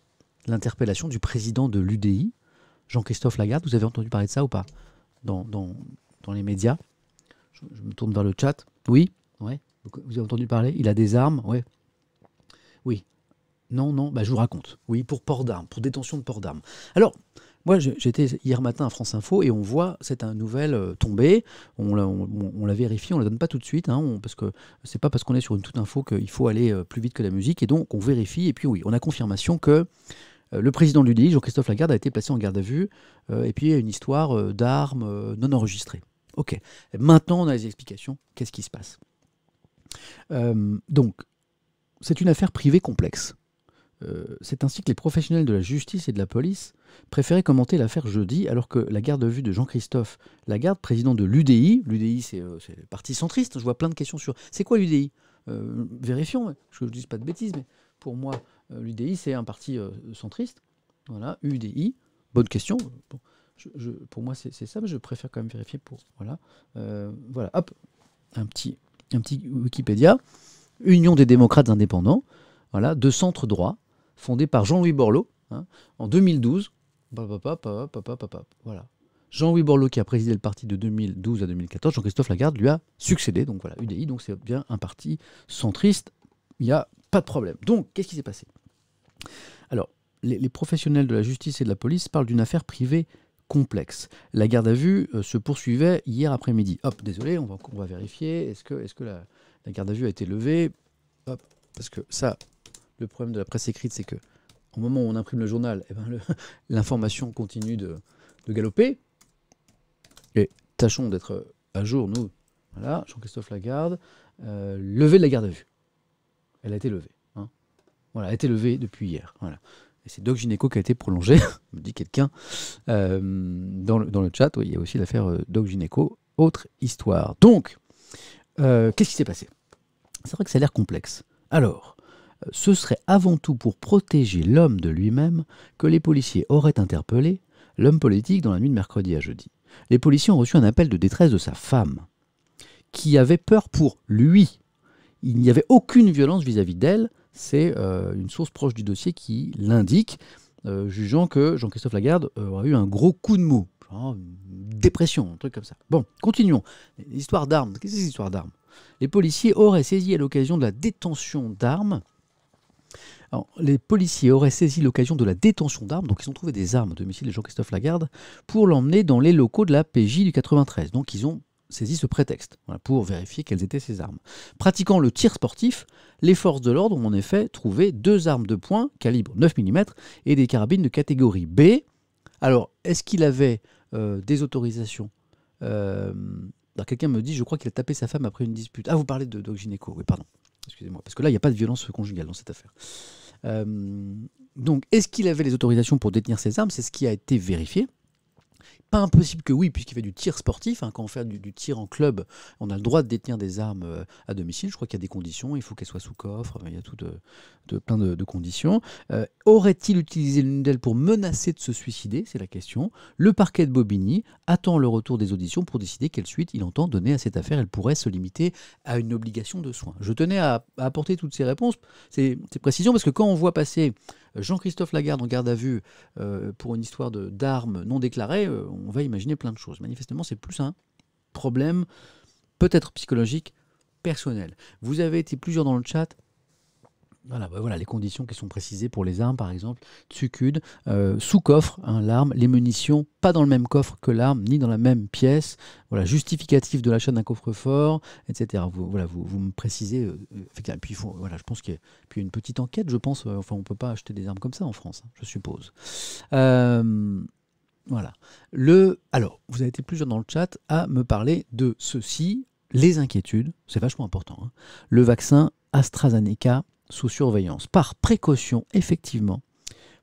l'interpellation du président de l'UDI, Jean-Christophe Lagarde. Vous avez entendu parler de ça ou pas dans, les médias je, me tourne vers le chat. Oui, ouais. Vous avez entendu parler Il a des armes, ouais. Oui. Non, non, bah, je vous raconte. Oui, pour port d'armes, pour détention de port d'armes. Alors, moi, j'étais hier matin à France Info et on voit cette euh, nouvelle euh, tomber. On la, on, on la vérifie, on la donne pas tout de suite, hein, parce que c'est pas parce qu'on est sur une toute info qu'il faut aller euh, plus vite que la musique. Et donc, on vérifie. Et puis, oui, on a confirmation que le président de l'UDI, Jean-Christophe Lagarde, a été placé en garde à vue. et puis, il y a une histoire d'armes non enregistrées. OK. maintenant, on a les explications. Qu'est-ce qui se passe Donc, c'est une affaire privée complexe. Euh, c'est ainsi que les professionnels de la justice et de la police préféraient commenter l'affaire jeudi, alors que la garde vue de Jean-Christophe Lagarde, président de l'UDI, l'UDI euh, c'est le parti centriste, je vois plein de questions sur c'est quoi l'UDI euh, Vérifions, hein, je ne dis pas de bêtises, mais pour moi, l'UDI c'est un parti centriste. Voilà, UDI, bonne question. pour moi c'est ça, mais je préfère quand même vérifier pour. Voilà, voilà hop, un petit, un petit Wikipédia. Union des démocrates indépendants, voilà, de centre droit, Fondé par Jean-Louis Borloo hein, en 2012. Voilà. Jean-Louis Borloo qui a présidé le parti de 2012 à 2014, Jean-Christophe Lagarde lui a succédé. Donc voilà, UDI, donc c'est bien un parti centriste. Il n'y a pas de problème. Donc, qu'est-ce qui s'est passé Alors, les, professionnels de la justice et de la police parlent d'une affaire privée complexe. La garde à vue euh, se poursuivait hier après-midi. Hop, désolé, on va, va vérifier. Est-ce que, la, la garde à vue a été levée Hop, parce que ça, le problème de la presse écrite, c'est que au moment où on imprime le journal, eh ben, l'information continue de, galoper. Et tâchons d'être à jour, nous. Voilà, Jean-Christophe Lagarde, euh, levée de la garde à vue. Elle a été levée. Hein. Voilà, elle a été levée depuis hier. Voilà. Et c'est Doc Gynéco qui a été prolongé, me dit quelqu'un. Euh, dans, le, chat, oui, il y a aussi l'affaire euh, Doc Gynéco. Autre histoire. Donc, qu'est-ce qui s'est passé C'est vrai que ça a l'air complexe. Alors, ce serait avant tout pour protéger l'homme de lui-même que les policiers auraient interpellé l'homme politique dans la nuit de mercredi à jeudi. Les policiers ont reçu un appel de détresse de sa femme, qui avait peur pour lui. Il n'y avait aucune violence vis-à-vis d'elle, c'est euh, une source proche du dossier qui l'indique, euh, jugeant que Jean-Christophe Lagarde euh, aurait eu un gros coup de mou, dépression, un truc comme ça. Bon, continuons. L'histoire d'armes, qu'est-ce que c'est histoire d'armes Les policiers auraient saisi à l'occasion de la détention d'armes les policiers auraient saisi l'occasion de la détention d'armes, donc ils ont trouvé des armes au domicile de Jean-Christophe Lagarde, pour l'emmener dans les locaux de la PJ du 93. Donc ils ont saisi ce prétexte pour vérifier quelles étaient ces armes. Pratiquant le tir sportif, les forces de l'ordre ont en effet trouvé deux armes de poing calibre 9 mm et des carabines de catégorie B. Alors, est-ce qu'il avait euh, des autorisations euh, Quelqu'un me dit, je crois qu'il a tapé sa femme après une dispute. Ah, vous parlez de Doc oui, pardon. Excusez-moi, parce que là, il n'y a pas de violence conjugale dans cette affaire. Euh, donc, est-ce qu'il avait les autorisations pour détenir ces armes C'est ce qui a été vérifié pas impossible que oui, puisqu'il fait du tir sportif. Hein, quand on fait du, tir en club, on a le droit de détenir des armes euh, à domicile. Je crois qu'il y a des conditions. Il faut qu'elles soient sous coffre. Il y a tout de, plein de, conditions. Euh, aurait-il utilisé l'une d'elles pour menacer de se suicider C'est la question. Le parquet de Bobigny attend le retour des auditions pour décider quelle suite il entend donner à cette affaire. Elle pourrait se limiter à une obligation de soins. Je tenais à, apporter toutes ces réponses, ces précisions, parce que quand on voit passer Jean-Christophe Lagarde en garde à vue euh, pour une histoire d'armes non déclarées, euh, on va imaginer plein de choses. Manifestement, c'est plus un problème peut-être psychologique personnel. Vous avez été plusieurs dans le chat bah voilà, les conditions qui sont précisées pour les armes, par exemple, Tsukud, euh, sous coffre, un hein, l'arme, les munitions, pas dans le même coffre que l'arme, ni dans la même pièce. Voilà, justificatif de l'achat d'un coffre-fort, etc. Vous, voilà, vous, me précisez. et euh, euh, puis, voilà, je pense qu'il y, a une petite enquête, je pense. enfin, on ne peut pas acheter des armes comme ça en France, hein, je suppose. voilà. Le, alors, vous avez été plusieurs dans le chat à me parler de ceci, les inquiétudes, c'est vachement important. Hein. le vaccin AstraZeneca sous surveillance. Par précaution, effectivement,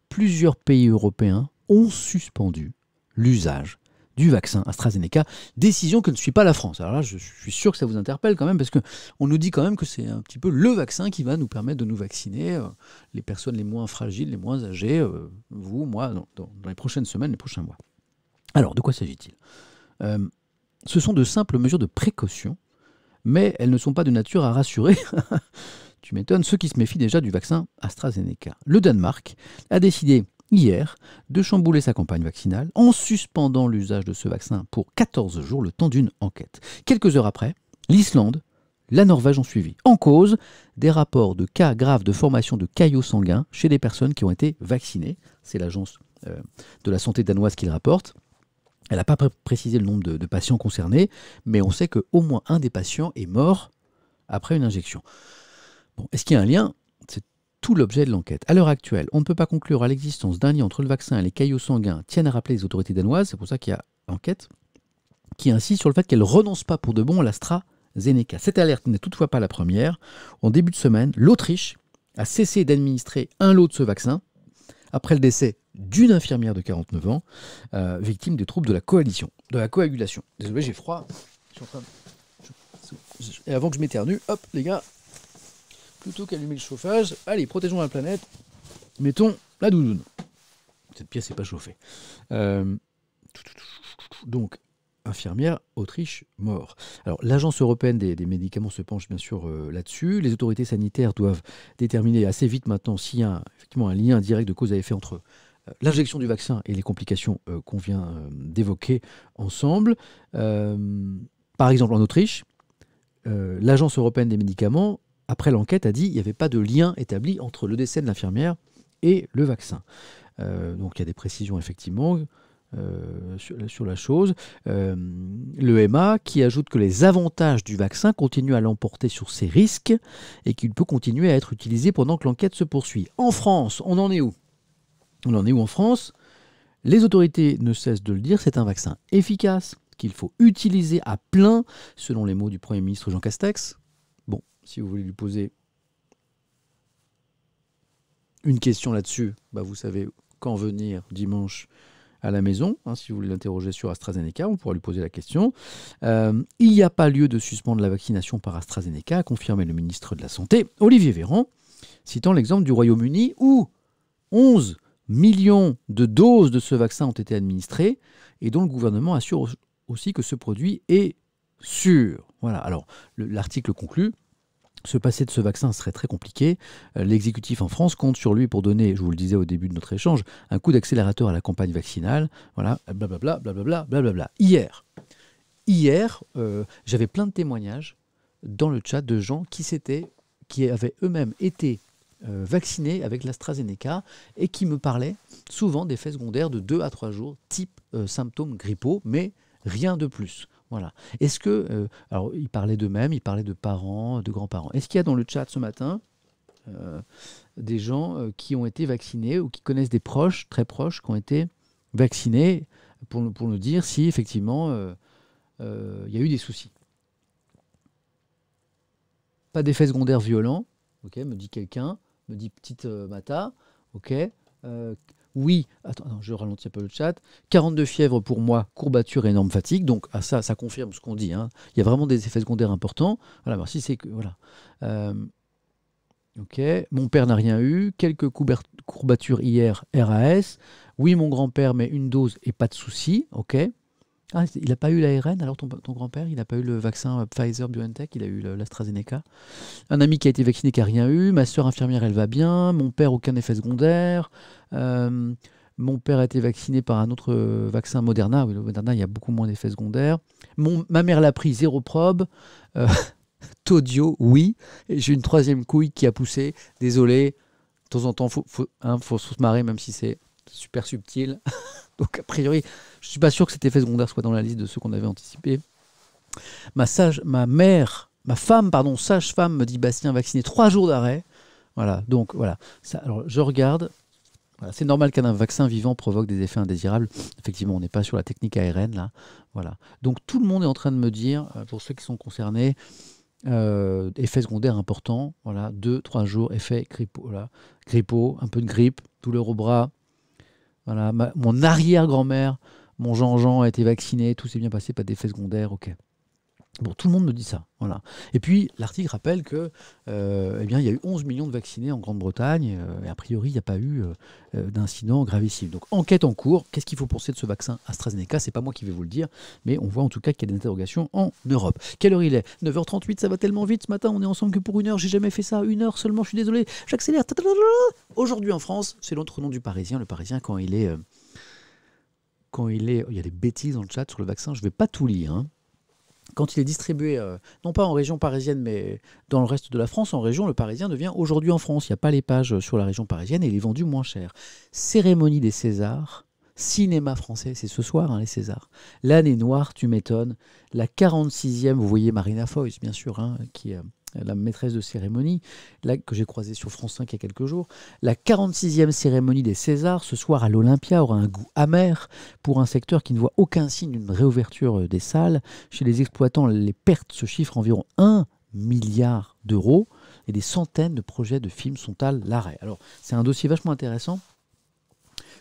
plusieurs pays européens ont suspendu l'usage du vaccin AstraZeneca, décision que ne suit pas la France. Alors là, je suis sûr que ça vous interpelle quand même, parce qu'on nous dit quand même que c'est un petit peu le vaccin qui va nous permettre de nous vacciner, euh, les personnes les moins fragiles, les moins âgées, euh, vous, moi, dans, les prochaines semaines, les prochains mois. Alors, de quoi s'agit-il euh, Ce sont de simples mesures de précaution, mais elles ne sont pas de nature à rassurer tu m'étonnes, ceux qui se méfient déjà du vaccin AstraZeneca. Le Danemark a décidé hier de chambouler sa campagne vaccinale en suspendant l'usage de ce vaccin pour 14 jours le temps d'une enquête. Quelques heures après, l'Islande, la Norvège ont suivi. En cause, des rapports de cas graves de formation de caillots sanguins chez des personnes qui ont été vaccinées. C'est l'agence euh, de la santé danoise qui le rapporte. Elle n'a pas précisé le nombre de patients concernés, mais on sait qu'au moins un des patients est mort après une injection. Est-ce qu'il y a un lien C'est tout l'objet de l'enquête. À l'heure actuelle, on ne peut pas conclure à l'existence d'un lien entre le vaccin et les caillots sanguins, tiennent à rappeler les autorités danoises, c'est pour ça qu'il y a enquête, qui insiste sur le fait qu'elle ne renonce pas pour de bon à l'AstraZeneca. Cette alerte n'est toutefois pas la première. En début de semaine, l'Autriche a cessé d'administrer un lot de ce vaccin après le décès d'une infirmière de 49 ans, euh, victime des troubles de la coalition, de la coagulation. Désolé, j'ai froid. Et avant que je m'éternue, hop, les gars, plutôt qu'allumer le chauffage, allez, protégeons la planète, mettons la doudoune. Cette pièce n'est pas chauffée. Euh, donc, infirmière, Autriche, mort. Alors, l'Agence européenne des, médicaments se penche bien sûr euh, là-dessus. Les autorités sanitaires doivent déterminer assez vite maintenant s'il y a effectivement un lien direct de cause à effet entre euh, l'injection du vaccin et les complications qu'on vient d'évoquer ensemble. par exemple, en Autriche, l'Agence européenne des médicaments après l'enquête, a dit qu'il n'y avait pas de lien établi entre le décès de l'infirmière et le vaccin. Euh, donc il y a des précisions effectivement euh, sur, la chose. Euh, le MA qui ajoute que les avantages du vaccin continuent à l'emporter sur ses risques et qu'il peut continuer à être utilisé pendant que l'enquête se poursuit. En France, on en est où On en est où en France Les autorités ne cessent de le dire, c'est un vaccin efficace qu'il faut utiliser à plein, selon les mots du Premier ministre Jean Castex, si vous voulez lui poser une question là-dessus, bah, vous savez quand venir dimanche à la maison. Hein, si vous voulez l'interroger sur AstraZeneca, on pourra lui poser la question. Euh, il n'y a pas lieu de suspendre la vaccination par AstraZeneca, a confirmé le ministre de la Santé, Olivier Véran, citant l'exemple du Royaume-Uni où 11 millions de doses de ce vaccin ont été administrées et dont le gouvernement assure aussi que ce produit est sûr. Voilà, alors l'article conclut. Se passer de ce vaccin serait très compliqué. Euh, l'exécutif en France compte sur lui pour donner, je vous le disais au début de notre échange, un coup d'accélérateur à la campagne vaccinale. Voilà, blablabla, blablabla, blablabla. Hier, hier, euh, j'avais plein de témoignages dans le chat de gens qui s'étaient, qui avaient eux-mêmes été euh, vaccinés avec l'AstraZeneca et qui me parlaient souvent d'effets secondaires de 2 à 3 jours, type symptômes grippaux, mais rien de plus. Voilà. Est-ce que, euh, alors il parlait d'eux-mêmes, ils parlaient de parents, de grands-parents. Est-ce qu'il y a dans le chat ce matin euh, des gens euh, qui ont été vaccinés ou qui connaissent des proches, très proches, qui ont été vaccinés pour, pour nous dire si effectivement il y a eu des soucis Pas d'effet secondaires violent, ok, me dit quelqu'un, me dit petite Mata, ok oui, attends, je ralentis un peu le chat, 42 fièvres pour moi, courbature, énorme fatigue, donc ah, ça, ça confirme ce qu'on dit, hein. il y a vraiment des effets secondaires importants, voilà, merci, c'est que, voilà. Euh, ok, mon père n'a rien eu, quelques courbatures hier, RAS, oui, mon grand-père, met une dose et pas de souci, ok. Ah, il n'a pas eu l'ARN, alors ton, grand-père, il n'a pas eu le vaccin euh, Pfizer-BioNTech, il a eu l'AstraZeneca. Un ami qui a été vacciné qui n'a rien eu, ma soeur infirmière, elle va bien, mon père, aucun effet secondaire. Euh, mon père a été vacciné par un autre euh, vaccin Moderna, oui, le Moderna, il y a beaucoup moins d'effets secondaires. ma mère l'a pris, zéro probe. Todio, oui. J'ai une troisième couille qui a poussé, désolé. De temps en temps, il faut, hein, faut se marrer, même si c'est super subtil. Donc a priori, je suis pas sûr que cet effet secondaire soit dans la liste de ceux qu'on avait anticipé. Ma ma mère, ma femme, pardon, sage-femme me dit Bastien vacciné trois jours d'arrêt. Voilà, donc voilà. alors je regarde. c'est normal qu'un vaccin vivant provoque des effets indésirables. Effectivement, on n'est pas sur la technique ARN là. Voilà. Donc tout le monde est en train de me dire, euh, pour ceux qui sont concernés, euh, effet secondaire important. Voilà, deux, trois jours, effet cripo un peu de grippe, douleur au bras, voilà, mon arrière-grand-mère, mon Jean-Jean a été vacciné, tout s'est bien passé, pas d'effet secondaire, ok. Bon, tout le monde me dit ça. Voilà. Et puis, l'article rappelle que, euh, eh bien, il y a eu 11 millions de vaccinés en Grande-Bretagne, euh, et a priori, il n'y a pas eu euh, d'incident gravissime. Donc, enquête en cours. Qu'est-ce qu'il faut penser de ce vaccin AstraZeneca C'est pas moi qui vais vous le dire, mais on voit en tout cas qu'il y a des interrogations en Europe. Quelle heure il est 9h38, ça va tellement vite ce matin, on est ensemble que pour une heure, j'ai jamais fait ça. Une heure seulement, je suis désolé, j'accélère. Aujourd'hui en France, c'est l'autre nom du Parisien. Le Parisien, quand il est. quand il est. Il y a des bêtises dans le chat sur le vaccin, je ne vais pas tout lire. Hein quand il est distribué, euh, non pas en région parisienne, mais dans le reste de la France, en région, le parisien devient aujourd'hui en France. Il n'y a pas les pages sur la région parisienne et il est vendu moins cher. Cérémonie des Césars, cinéma français, c'est ce soir, hein, les Césars. L'année noire, tu m'étonnes. La 46e, vous voyez Marina Foïs, bien sûr, hein, qui. Euh, la maîtresse de cérémonie, là, que j'ai croisée sur France 5 il y a quelques jours. La 46e cérémonie des Césars, ce soir à l'Olympia, aura un goût amer pour un secteur qui ne voit aucun signe d'une réouverture euh, des salles. Chez les exploitants, les pertes se chiffrent environ 1 milliard d'euros et des centaines de projets de films sont à l'arrêt. Alors, c'est un dossier vachement intéressant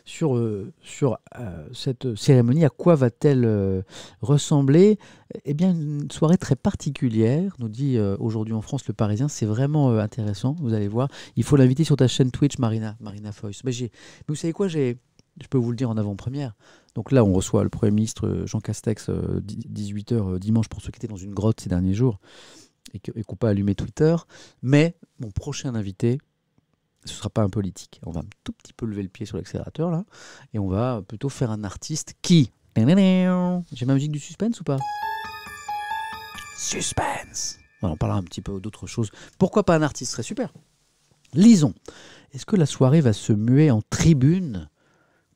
sur, euh, euh, cette cérémonie, à quoi va-t-elle euh, ressembler Eh bien, une soirée très particulière, nous dit aujourd'hui en France le Parisien. C'est vraiment intéressant, vous allez voir. Il faut l'inviter sur ta chaîne Twitch, Marina, Marina Foyce. Mais, vous savez quoi j'ai, Je peux vous le dire en avant-première. Donc là, on reçoit le Premier ministre Jean Castex, 18h dimanche, pour ceux qui étaient dans une grotte ces derniers jours et qui qu'on pas allumé Twitter. Mais mon prochain invité, ce ne sera pas un politique. On va un tout petit peu lever le pied sur l'accélérateur là, et on va plutôt faire un artiste qui. J'ai ma musique du suspense ou pas Suspense On parlera un petit peu d'autres choses. Pourquoi pas un artiste serait super. Lisons. Est-ce que la soirée va se muer en tribune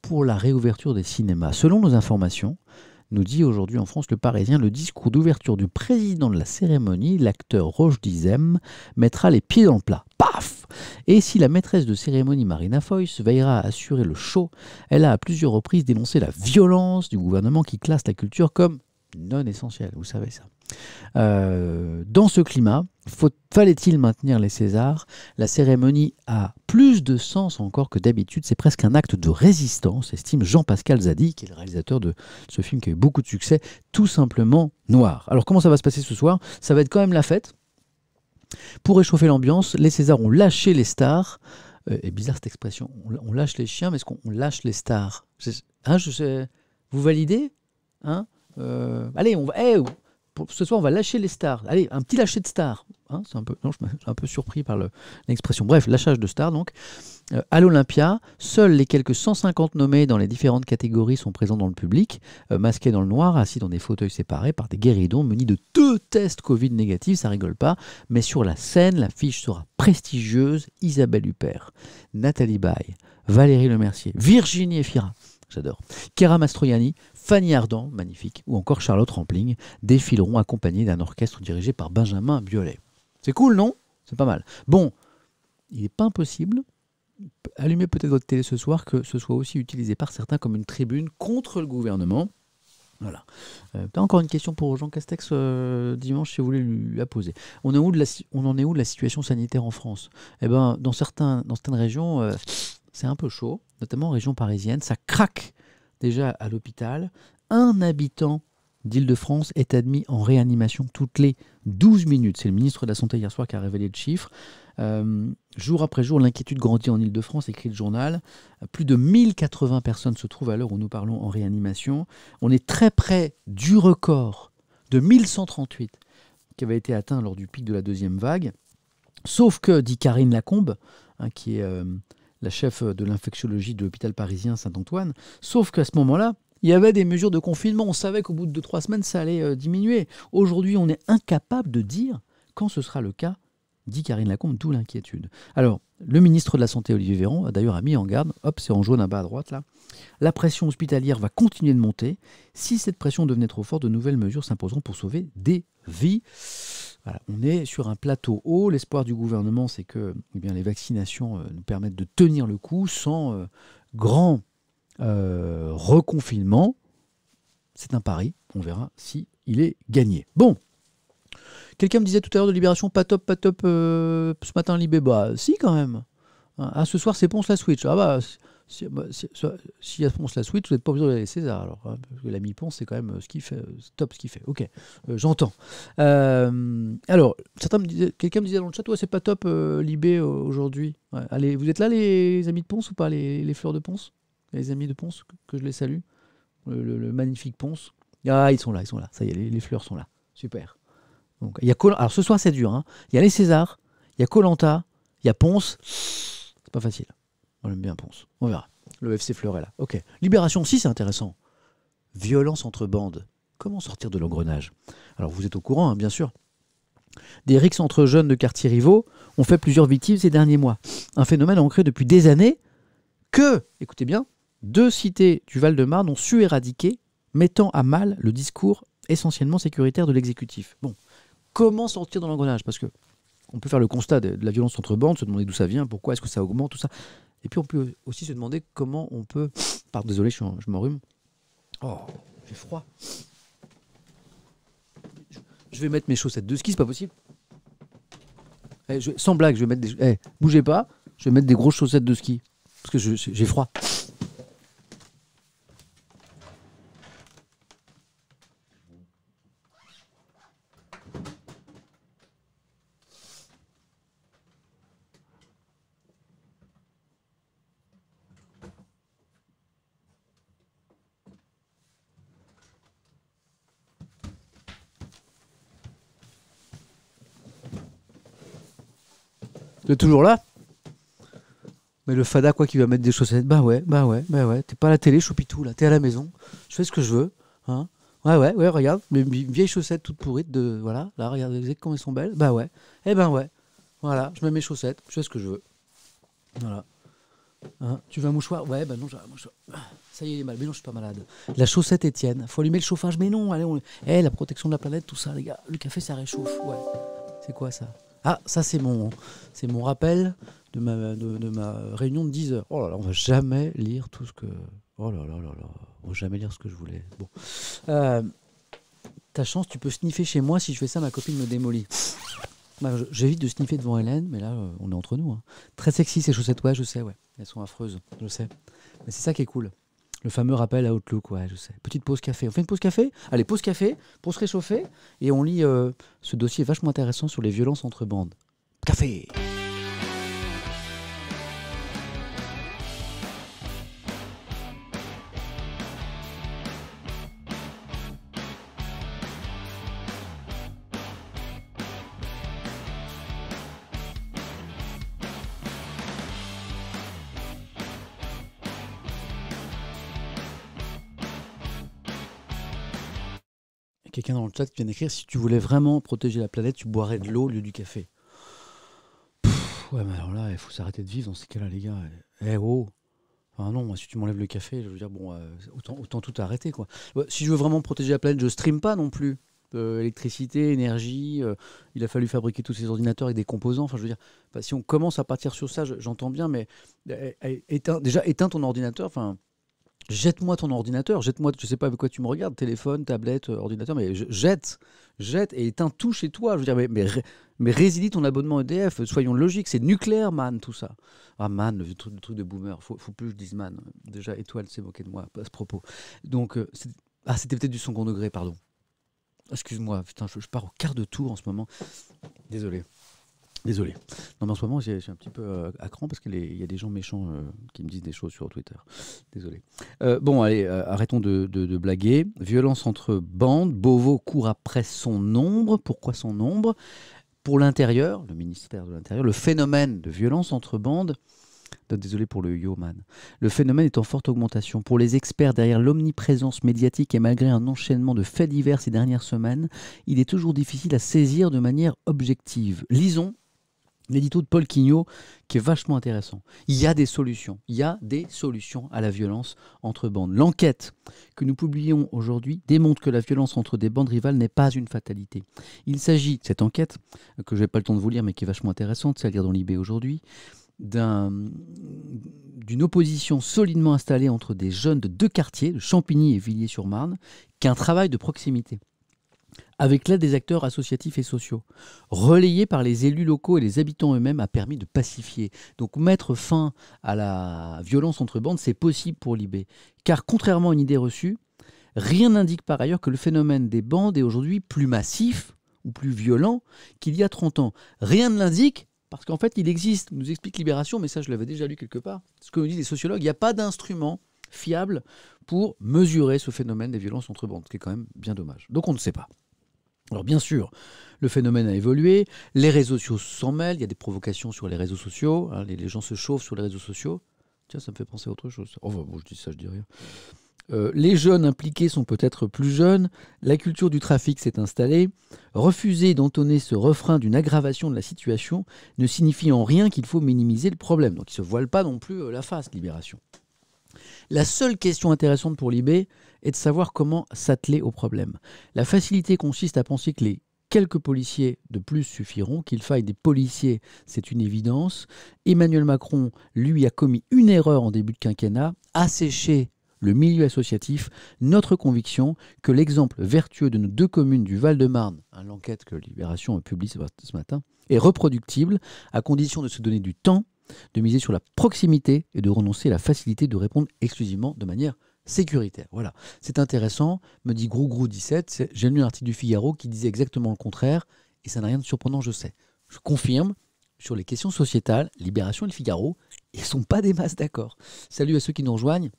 pour la réouverture des cinémas Selon nos informations, nous dit aujourd'hui en France le Parisien, le discours d'ouverture du président de la cérémonie, l'acteur Roche Dizem, mettra les pieds dans le plat. Paf Et si la maîtresse de cérémonie Marina Foïs veillera à assurer le show, elle a à plusieurs reprises dénoncé la violence du gouvernement qui classe la culture comme non essentielle, vous savez ça. Euh, dans ce climat, fallait-il maintenir les Césars La cérémonie a plus de sens encore que d'habitude. C'est presque un acte de résistance, estime Jean-Pascal Zadi, qui est le réalisateur de ce film qui a eu beaucoup de succès, tout simplement noir. Alors comment ça va se passer ce soir Ça va être quand même la fête. Pour réchauffer l'ambiance, les Césars ont lâché les stars. Euh, et bizarre cette expression, on, lâche les chiens, mais est-ce qu'on lâche les stars hein, je Vous validez hein, euh, Allez, on va. Eh, ce soir, on va lâcher les stars. Allez, un petit lâcher de stars. Hein, c'est un peu, je suis un peu surpris par l'expression. Bref, lâchage de stars, donc. Euh, à l'Olympia, seuls les quelques 150 nommés dans les différentes catégories sont présents dans le public, euh, masqués dans le noir, assis dans des fauteuils séparés par des guéridons munis de deux tests Covid négatifs, ça rigole pas. Mais sur la scène, l'affiche sera prestigieuse. Isabelle Huppert, Nathalie Baye, Valérie Lemercier, Virginie Efira, j'adore, Kera Mastroianni, Fanny Ardant, magnifique, ou encore Charlotte Rampling défileront accompagnés d'un orchestre dirigé par Benjamin Biolay. C'est cool, non C'est pas mal. Bon, il n'est pas impossible, allumez peut-être votre télé ce soir, que ce soit aussi utilisé par certains comme une tribune contre le gouvernement. Voilà. Euh, encore une question pour Jean Castex euh, dimanche, si vous voulez lui la poser. On, en est où de la situation sanitaire en France Eh ben, dans, certaines régions, euh, c'est un peu chaud, notamment en région parisienne, ça craque déjà à l'hôpital. Un habitant d'Île-de-France est admis en réanimation toutes les 12 minutes. C'est le ministre de la Santé hier soir qui a révélé le chiffre. Euh, jour après jour, l'inquiétude grandit en Île-de-France, écrit le journal. Plus de 1080 personnes se trouvent à l'heure où nous parlons en réanimation. On est très près du record de 1138 qui avait été atteint lors du pic de la deuxième vague. Sauf que, dit Karine Lacombe, hein, qui est euh, la chef de l'infectiologie de l'hôpital parisien Saint-Antoine. Sauf qu'à ce moment-là, il y avait des mesures de confinement. On savait qu'au bout de trois semaines, ça allait euh, diminuer. Aujourd'hui, on est incapable de dire quand ce sera le cas, dit Karine Lacombe, d'où l'inquiétude. Alors, le ministre de la Santé, Olivier Véran, a d'ailleurs, mis en garde, hop, c'est en jaune à bas à droite là, la pression hospitalière va continuer de monter. Si cette pression devenait trop forte, de nouvelles mesures s'imposeront pour sauver des vies. on est sur un plateau haut. L'espoir du gouvernement, c'est que eh bien, les vaccinations euh, nous permettent de tenir le coup sans euh, grand euh, reconfinement. C'est un pari. On verra si il est gagné. Bon, Quelqu'un me disait tout à l'heure de Libération, pas top, pas top euh, ce matin Libé. Bah, si, quand même. Ah, ce soir, c'est Ponce la Switch. Ah, bah, si, bah, si, si y a Ponce la Switch, vous n'êtes pas obligé d'aller César. Alors, hein, que l'ami Ponce, c'est quand même euh, ce qu'il fait, euh, top ce qu'il fait. Ok, j'entends. alors, certains quelqu'un me disait dans le chat, ouais, c'est pas top Libé aujourd'hui. allez, vous êtes là, les amis de Ponce ou pas, les, fleurs de Ponce Les amis de Ponce, que, je les salue. Le, magnifique Ponce. Ah, ils sont là, ils sont là. Ça y est, les fleurs sont là. Super il y a Alors ce soir, c'est dur. Hein. Il y a les Césars, il y a Colanta, il y a Ponce. C'est pas facile. On aime bien Ponce. On verra. Le FC Fleuret, là. Ok. Libération aussi, c'est intéressant. Violence entre bandes. Comment sortir de l'engrenage Alors vous êtes au courant, hein, bien sûr. Des rixes entre jeunes de quartiers rivaux ont fait plusieurs victimes ces derniers mois. Un phénomène ancré depuis des années que, écoutez bien, deux cités du Val-de-Marne ont su éradiquer, mettant à mal le discours essentiellement sécuritaire de l'exécutif. Bon, comment sortir dans l'engrenage Parce que on peut faire le constat de, la violence entre bandes, se demander d'où ça vient, pourquoi est-ce que ça augmente, tout ça. Et puis on peut aussi se demander comment on peut. Pardon, désolé, je, je m'enrhume. Oh, j'ai froid. Je vais mettre mes chaussettes de ski, c'est pas possible. Eh, sans blague, je vais mettre des. Eh, bougez pas, je vais mettre des grosses chaussettes de ski. Parce que j'ai froid. T'es toujours là Mais le fada, quoi, qui va mettre des chaussettes, bah ouais, bah ouais, bah ouais. T'es pas à la télé, choupitou, là, t'es à la maison. Je fais ce que je veux. Hein ouais, ouais, ouais, regarde, mes vieilles chaussettes toutes pourrites de. Voilà, là, regardez, vous comment elles sont belles. Bah ouais, eh ben ouais. Voilà, je mets mes chaussettes, je fais ce que je veux. Voilà. Hein, tu veux un mouchoir Ouais, bah non, j'ai mouchoir. Ça y est, il est mal. Mais non, je suis pas malade. La chaussette Étienne. Faut allumer le chauffage. Mais non, allez, on... Eh, la protection de la planète, tout ça, les gars. Le café, ça réchauffe. Ouais. C'est quoi ça ah, ça c'est mon, c'est mon rappel de ma, de, ma réunion de 10 heures. Oh là là, on va jamais lire tout ce que. Oh là là là là, on va jamais lire ce que je voulais. Bon. Euh, ta chance, tu peux sniffer chez moi. Si je fais ça, ma copine me démolit. Bah, j'évite de sniffer devant Hélène, mais là, euh, on est entre nous. Hein. Très sexy ces chaussettes, ouais, je sais, ouais. Elles sont affreuses, je sais. Mais c'est ça qui est cool. Le fameux rappel à Outlook, ouais, je sais. Petite pause café. On fait une pause café Allez, pause café pour se réchauffer. Et on lit euh, ce dossier vachement intéressant sur les violences entre bandes. Café chat qui vient d'écrire si tu voulais vraiment protéger la planète, tu boirais de l'eau au lieu du café. ouais, mais alors là, il faut s'arrêter de vivre dans ces cas-là, les gars. Eh, eh oh Enfin non, moi, si tu m'enlèves le café, je veux dire, bon, euh, autant, autant tout arrêter, quoi. Bah, si je veux vraiment protéger la planète, je stream pas non plus. Euh, électricité, énergie, euh, il a fallu fabriquer tous ces ordinateurs avec des composants. Enfin, je veux dire, bah, si on commence à partir sur ça, j'entends bien, mais eh, eh, éteins, déjà, éteins ton ordinateur, enfin, Jette-moi ton ordinateur, jette-moi, je sais pas avec quoi tu me regardes, téléphone, tablette, euh, ordinateur, mais jette, jette et éteins tout chez toi. Je veux dire, mais, mais, résilie ton abonnement EDF, soyons logiques, c'est nucléaire, man, tout ça. Ah, man, le truc, de boomer, faut, faut plus que je dise man. Déjà, Étoile s'est moqué de moi à ce propos. Donc, euh, ah, c'était peut-être du second degré, pardon. Excuse-moi, putain, je, pars au quart de tour en ce moment. Désolé. Désolé. Non, en ce moment, je suis un petit peu euh, à cran parce qu'il y a des gens méchants euh, qui me disent des choses sur Twitter. Désolé. Euh, bon, allez, arrêtons de, blaguer. Violence entre bandes. Beauvau court après son nombre. Pourquoi son nombre Pour l'intérieur, le ministère de l'Intérieur, le phénomène de violence entre bandes. désolé pour le yeoman. Le phénomène est en forte augmentation. Pour les experts, derrière l'omniprésence médiatique et malgré un enchaînement de faits divers ces dernières semaines, il est toujours difficile à saisir de manière objective. Lisons l'édito de Paul Quignot qui est vachement intéressant. Il y a des solutions. Il y a des solutions à la violence entre bandes. L'enquête que nous publions aujourd'hui démontre que la violence entre des bandes rivales n'est pas une fatalité. Il s'agit, cette enquête, que je n'ai pas le temps de vous lire mais qui est vachement intéressante, c'est à dire dans l'IB aujourd'hui, d'une opposition solidement installée entre des jeunes de deux quartiers, de Champigny et Villiers-sur-Marne, qu'un travail de proximité avec l'aide des acteurs associatifs et sociaux, relayés par les élus locaux et les habitants eux-mêmes, a permis de pacifier. Donc mettre fin à la violence entre bandes, c'est possible pour Libé. Car contrairement à une idée reçue, rien n'indique par ailleurs que le phénomène des bandes est aujourd'hui plus massif ou plus violent qu'il y a 30 ans. Rien ne l'indique. Parce qu'en fait, il existe, nous explique Libération, mais ça je l'avais déjà lu quelque part, ce que nous disent les sociologues, il n'y a pas d'instrument fiable pour mesurer ce phénomène des violences entre bandes, ce qui est quand même bien dommage. Donc on ne sait pas. Alors bien sûr, le phénomène a évolué, les réseaux sociaux s'en mêlent, il y a des provocations sur les réseaux sociaux, hein, les, gens se chauffent sur les réseaux sociaux. Tiens, ça me fait penser à autre chose. Oh, bon, je dis ça, je dis rien. Euh, les jeunes impliqués sont peut-être plus jeunes, la culture du trafic s'est installée. Refuser d'entonner ce refrain d'une aggravation de la situation ne signifie en rien qu'il faut minimiser le problème. Donc ils ne se voilent pas non plus euh, la face, Libération. La seule question intéressante pour Libé, et de savoir comment s'atteler au problème. La facilité consiste à penser que les quelques policiers de plus suffiront, qu'il faille des policiers, c'est une évidence. Emmanuel Macron, lui, a commis une erreur en début de quinquennat, assécher le milieu associatif, notre conviction que l'exemple vertueux de nos deux communes du Val-de-Marne, hein, l'enquête que Libération a publiée ce matin, est reproductible à condition de se donner du temps, de miser sur la proximité et de renoncer à la facilité de répondre exclusivement de manière sécuritaire. Voilà, c'est intéressant, me dit Grou Grou 17. J'ai lu un article du Figaro qui disait exactement le contraire, et ça n'a rien de surprenant, je sais. Je confirme, sur les questions sociétales, Libération et le Figaro, ils sont pas des masses d'accord. Salut à ceux qui nous rejoignent.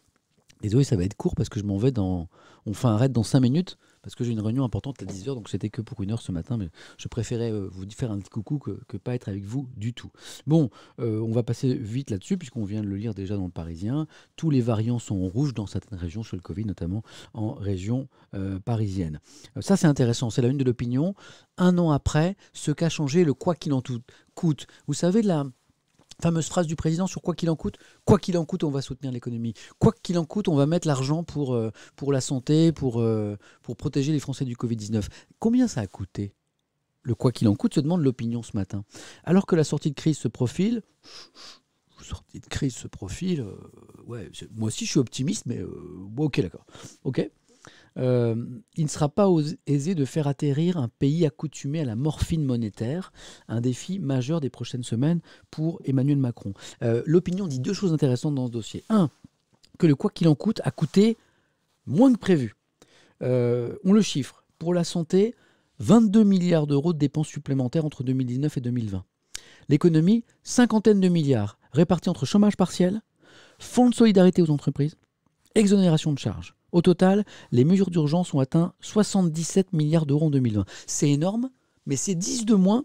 Désolé, ça va être court parce que je m'en vais dans. On fait un raid dans 5 minutes parce que j'ai une réunion importante à 10h, donc c'était que pour une heure ce matin, mais je préférais euh, vous faire un petit coucou que, pas être avec vous du tout. Bon, euh, on va passer vite là-dessus, puisqu'on vient de le lire déjà dans le Parisien. Tous les variants sont en rouge dans certaines régions sur le Covid, notamment en région euh, parisienne. Ça, c'est intéressant, c'est la une de l'opinion. Un an après, ce qu'a changé le quoi qu'il en tout coûte. Vous savez, de la fameuse phrase du président sur quoi qu'il en coûte, quoi qu'il en coûte, on va soutenir l'économie. Quoi qu'il en coûte, on va mettre l'argent pour, euh, pour la santé, pour, euh, pour protéger les Français du Covid-19. Combien ça a coûté Le quoi qu'il en coûte se demande l'opinion ce matin. Alors que la sortie de crise se profile, sortie de crise se profile, euh, ouais, moi aussi je suis optimiste, mais ok d'accord. Ok euh, il ne sera pas aisé de faire atterrir un pays accoutumé à la morphine monétaire, un défi majeur des prochaines semaines pour Emmanuel Macron. Euh, l'opinion dit deux choses intéressantes dans ce dossier. Un, que le quoi qu'il en coûte a coûté moins que prévu. Euh, on le chiffre. Pour la santé, 22 milliards d'euros de dépenses supplémentaires entre 2019 et 2020. L'économie, cinquantaine de milliards, répartis entre chômage partiel, fonds de solidarité aux entreprises, exonération de charges. Au total, les mesures d'urgence ont atteint 77 milliards d'euros en 2020. C'est énorme, mais c'est 10 de moins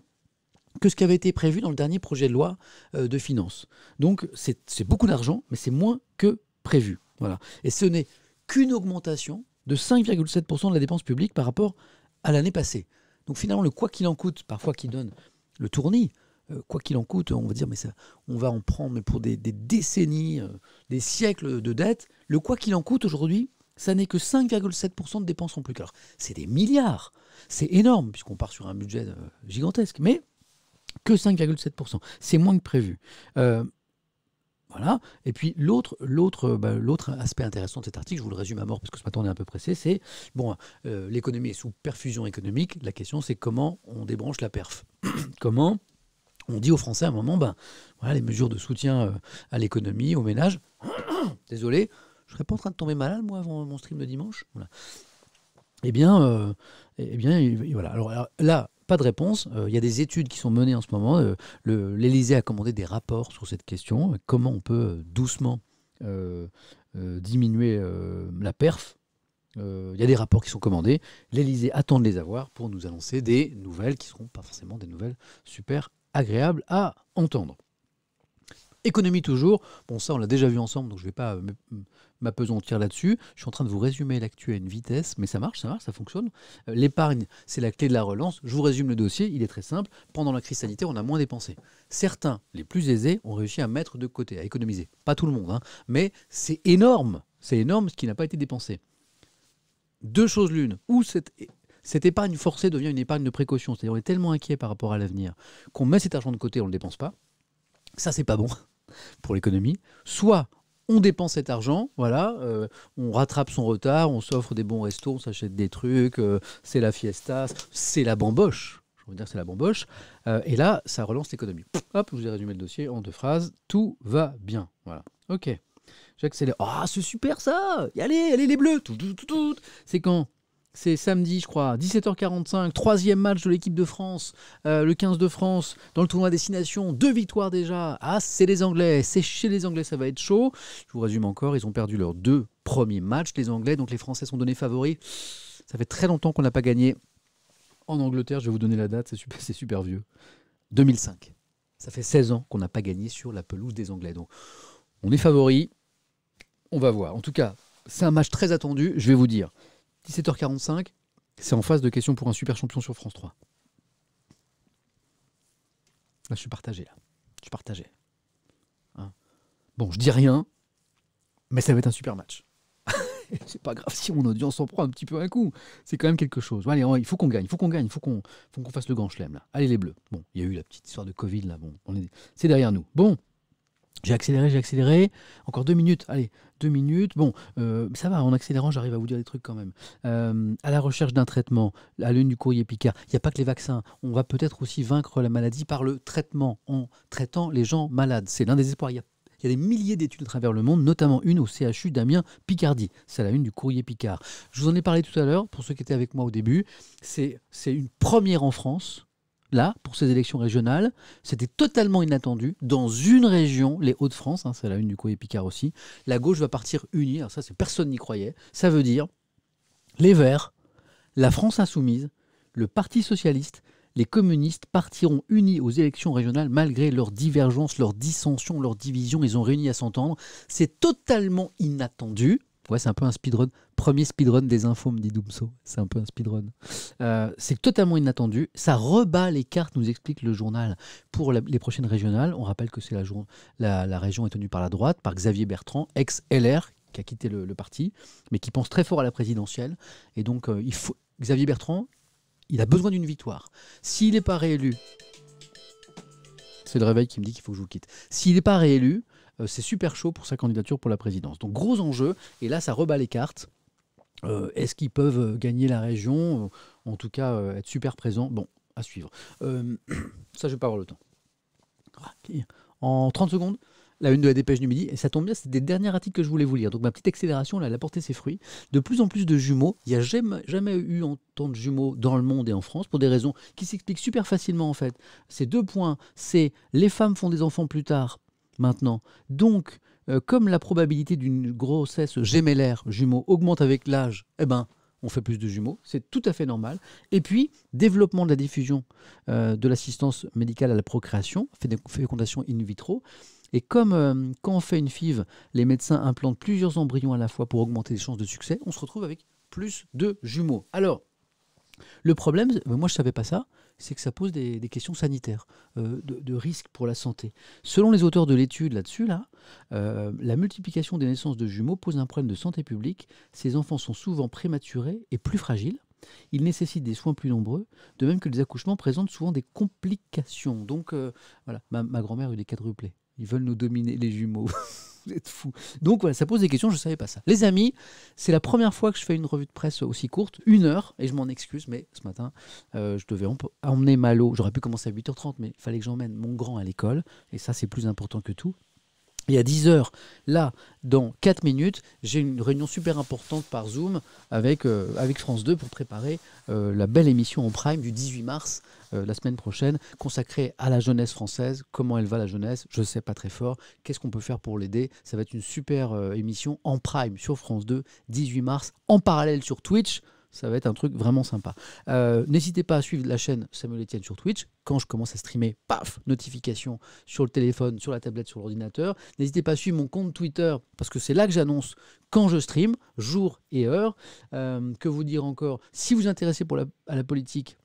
que ce qui avait été prévu dans le dernier projet de loi euh, de finances. Donc c'est beaucoup d'argent, mais c'est moins que prévu. Voilà. Et ce n'est qu'une augmentation de 5,7% de la dépense publique par rapport à l'année passée. Donc finalement, le quoi qu'il en coûte, parfois qui donne le tournis, euh, quoi qu'il en coûte, on va dire, mais ça, on va en prendre pour des, décennies, euh, des siècles de dettes. Le quoi qu'il en coûte aujourd'hui, ça n'est que 5,7% de dépenses en plus Alors, C'est des milliards. C'est énorme, puisqu'on part sur un budget euh, gigantesque. Mais que 5,7%. C'est moins que prévu. Euh, voilà. Et puis l'autre, l'autre, euh, bah, l'autre aspect intéressant de cet article, je vous le résume à mort parce que ce matin on est un peu pressé, c'est bon, l'économie est sous perfusion économique. La question c'est comment on débranche la perf. comment on dit aux Français à un moment, ben voilà les mesures de soutien à l'économie, aux ménages. Désolé, je serais pas en train de tomber malade, moi, avant mon stream de dimanche Eh bien, euh, eh bien, voilà. Alors, là, pas de réponse. Euh, il y a des études qui sont menées en ce moment. Euh, L'Elysée L'Élysée a commandé des rapports sur cette question. Comment on peut doucement diminuer la perf il y a des rapports qui sont commandés. L'Elysée attend de les avoir pour nous annoncer des nouvelles qui ne seront pas forcément des nouvelles super agréables à entendre. Économie toujours. Bon, ça, on l'a déjà vu ensemble, donc je ne vais pas ma tire là-dessus. Je suis en train de vous résumer l'actu à une vitesse, mais ça marche, ça marche, ça fonctionne. Euh, l'épargne, c'est la clé de la relance. Je vous résume le dossier, il est très simple. Pendant la crise sanitaire, on a moins dépensé. Certains, les plus aisés, ont réussi à mettre de côté, à économiser. Pas tout le monde, hein, mais c'est énorme. C'est énorme ce qui n'a pas été dépensé. Deux choses l'une, ou cette épargne forcée devient une épargne de précaution. C'est-à-dire, on est tellement inquiet par rapport à l'avenir qu'on met cet argent de côté, on ne le dépense pas. Ça, c'est pas bon pour l'économie. Soit on dépense cet argent, voilà, euh, on rattrape son retard, on s'offre des bons restos, on s'achète des trucs, euh, c'est la fiesta, c'est la bamboche. Je veux dire, c'est la bamboche. Euh, et là, ça relance l'économie. Hop, je vous ai résumé le dossier en deux phrases. Tout va bien. Voilà. Ok. J'accélère. Ah, c'est super ça y Allez, allez les bleus tout, tout, tout, tout. C'est quand c'est samedi, je crois, 17h45, troisième match de l'équipe de France, euh, le 15 de France, dans le tournoi destination. Deux victoires déjà. Ah, c'est les Anglais, c'est chez les Anglais, ça va être chaud. Je vous résume encore, ils ont perdu leurs deux premiers matchs, les Anglais, donc les Français sont donnés favoris. Ça fait très longtemps qu'on n'a pas gagné en Angleterre, je vais vous donner la date, c'est super, super vieux. 2005. Ça fait 16 ans qu'on n'a pas gagné sur la pelouse des Anglais. Donc, on est favoris, On va voir. En tout cas, c'est un match très attendu. Je vais vous dire, 17h45, c'est en phase de question pour un super champion sur France 3. Là, je suis partagé, là. Je suis partagé. Hein. bon, je dis rien, mais ça va être un super match. c'est pas grave si mon audience en prend un petit peu un coup. C'est quand même quelque chose. Allez, il faut qu'on gagne, il faut qu'on gagne, il faut qu'on fasse le grand chelem là. Allez les bleus. Bon, il y a eu la petite histoire de Covid là. Bon, c'est derrière nous. Bon, j'ai accéléré, j'ai accéléré. Encore deux minutes. Allez, deux minutes. Bon, euh, ça va, en accélérant, j'arrive à vous dire des trucs quand même. Euh, à la recherche d'un traitement, à l'une du courrier Picard, il n'y a pas que les vaccins. On va peut-être aussi vaincre la maladie par le traitement, en traitant les gens malades. C'est l'un des espoirs. Il y a des milliers d'études à travers le monde, notamment une au CHU d'Amiens Picardie. C'est la une du courrier Picard. Je vous en ai parlé tout à l'heure, pour ceux qui étaient avec moi au début. C'est une première en France là, pour ces élections régionales, c'était totalement inattendu. Dans une région, les Hauts-de-France, hein, c'est la une du et Picard aussi, la gauche va partir unie. Alors ça, c'est personne n'y croyait. Ça veut dire les Verts, la France insoumise, le Parti socialiste, les communistes partiront unis aux élections régionales malgré leurs divergences, leurs dissensions, leurs divisions. Ils ont réuni à s'entendre. C'est totalement inattendu c'est un peu un speedrun. Premier speedrun des infos, me dit Doomso. C'est un peu un speedrun. Euh, c'est totalement inattendu. Ça rebat les cartes, nous explique le journal. Pour les prochaines régionales, on rappelle que c'est la, région est tenue par la droite, par Xavier Bertrand, ex-LR, qui a quitté le, parti, mais qui pense très fort à la présidentielle. Et donc, euh, Xavier Bertrand, il a besoin d'une victoire. S'il n'est pas réélu, c'est le réveil qui me dit qu'il faut que je vous quitte. S'il n'est pas réélu, euh, c'est super chaud pour sa candidature pour la présidence. Donc gros enjeu, et là ça rebat les cartes. Euh, est-ce qu'ils peuvent euh, gagner la région En tout cas, être super présents Bon, à suivre. ça, je vais pas avoir le temps. Ah, en 30 secondes, la une de la dépêche du midi. Et ça tombe bien, c'est des derniers articles que je voulais vous lire. Donc ma petite accélération, là, elle a porté ses fruits. De plus en plus de jumeaux. Il n'y a jamais, jamais eu autant de jumeaux dans le monde et en France pour des raisons qui s'expliquent super facilement en fait. Ces deux points, c'est les femmes font des enfants plus tard maintenant. Donc, euh, comme la probabilité d'une grossesse gémellaire, jumeau, augmente avec l'âge, eh ben, on fait plus de jumeaux, c'est tout à fait normal. Et puis, développement de la diffusion euh, de l'assistance médicale à la procréation, fécondation in vitro. Et comme euh, quand on fait une FIV, les médecins implantent plusieurs embryons à la fois pour augmenter les chances de succès, on se retrouve avec plus de jumeaux. Alors, le problème, moi je ne savais pas ça, c'est que ça pose des, questions sanitaires, euh, de, risques pour la santé. Selon les auteurs de l'étude là-dessus, là, euh, la multiplication des naissances de jumeaux pose un problème de santé publique. Ces enfants sont souvent prématurés et plus fragiles. Ils nécessitent des soins plus nombreux, de même que les accouchements présentent souvent des complications. Donc euh, voilà, ma, grand-mère eu des quadruplés. Ils veulent nous dominer, les jumeaux. Vous êtes fous. Donc voilà, ça pose des questions, je ne savais pas ça. Les amis, c'est la première fois que je fais une revue de presse aussi courte, une heure, et je m'en excuse, mais ce matin, euh, je devais emmener Malo. J'aurais pu commencer à 8h30, mais il fallait que j'emmène mon grand à l'école, et ça, c'est plus important que tout. Et à 10h, là, dans 4 minutes, j'ai une réunion super importante par Zoom avec, euh, avec France 2 pour préparer euh, la belle émission en prime du 18 mars euh, la semaine prochaine consacrée à la jeunesse française. Comment elle va la jeunesse Je ne sais pas très fort. Qu'est-ce qu'on peut faire pour l'aider Ça va être une super euh, émission en prime sur France 2, 18 mars, en parallèle sur Twitch. Ça va être un truc vraiment sympa. Euh, n'hésitez pas à suivre la chaîne Samuel Etienne sur Twitch. Quand je commence à streamer, paf, notification sur le téléphone, sur la tablette, sur l'ordinateur. N'hésitez pas à suivre mon compte Twitter parce que c'est là que j'annonce quand je stream, jour et heure. que vous dire encore Si vous vous intéressez pour à la politique,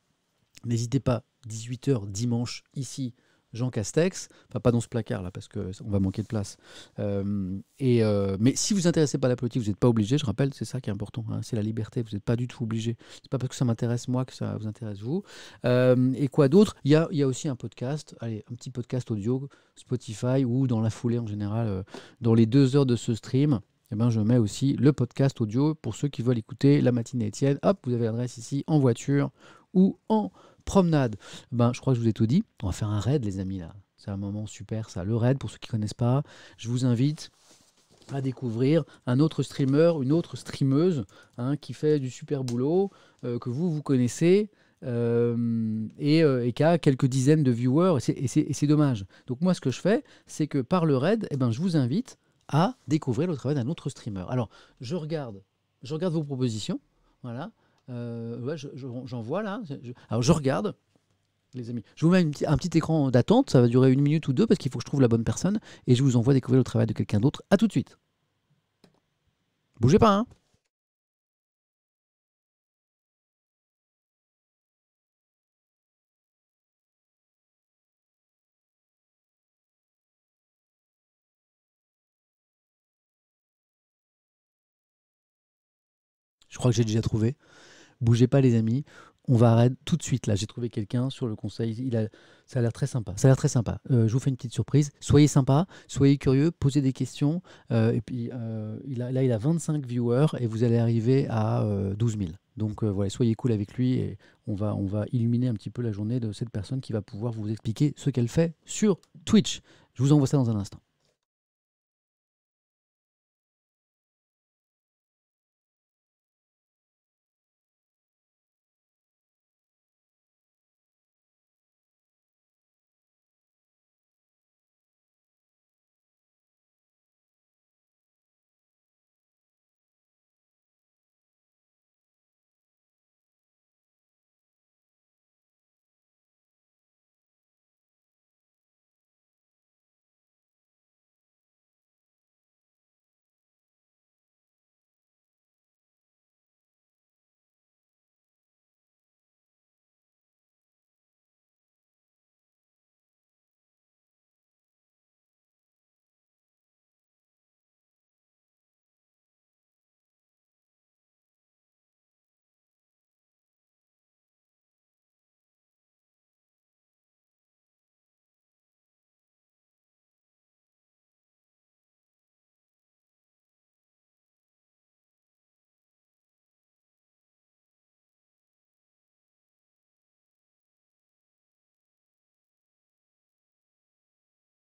N'hésitez pas, 18h dimanche, ici, Jean Castex, enfin pas dans ce placard là parce qu'on va manquer de place. Euh, et, euh, mais si vous vous intéressez pas à la politique, vous n'êtes pas obligé, je rappelle, c'est ça qui est important, hein, c'est la liberté, vous n'êtes pas du tout obligé. C'est pas parce que ça m'intéresse moi que ça vous intéresse vous. Euh, et quoi d'autre Il y a, aussi un podcast, allez, un petit podcast audio, Spotify ou dans la foulée en général, dans les deux heures de ce stream. Eh ben, je mets aussi le podcast audio pour ceux qui veulent écouter la matinée Étienne. Hop, vous avez l'adresse ici en voiture ou en promenade. Ben, je crois que je vous ai tout dit. On va faire un raid, les amis, là. C'est un moment super, ça. Le raid, pour ceux qui ne connaissent pas, je vous invite à découvrir un autre streamer, une autre streameuse hein, qui fait du super boulot, euh, que vous, vous connaissez. Euh, euh, et, qui a quelques dizaines de viewers, et c'est dommage. Donc moi, ce que je fais, c'est que par le raid, eh ben, je vous invite à découvrir le travail d'un autre streamer. Alors, je regarde, je regarde vos propositions, voilà, euh, j'en vois là. alors je regarde, les amis. Je vous mets un petit écran d'attente, ça va durer une minute ou deux parce qu'il faut que je trouve la bonne personne et je vous envoie découvrir le travail de quelqu'un d'autre. A tout de suite. Bougez pas, hein Je crois que j'ai déjà trouvé bougez pas les amis, on va arrêter tout de suite. Là, j'ai trouvé quelqu'un sur le conseil. Il a, ça a l'air très sympa. Ça a l'air très sympa. Euh, je vous fais une petite surprise. Soyez sympa, soyez curieux, posez des questions. Euh, et puis euh, il a, là, il a 25 viewers et vous allez arriver à 12 000. Donc voilà, soyez cool avec lui et on va, on va illuminer un petit peu la journée de cette personne qui va pouvoir vous expliquer ce qu'elle fait sur Twitch. Je vous envoie ça dans un instant.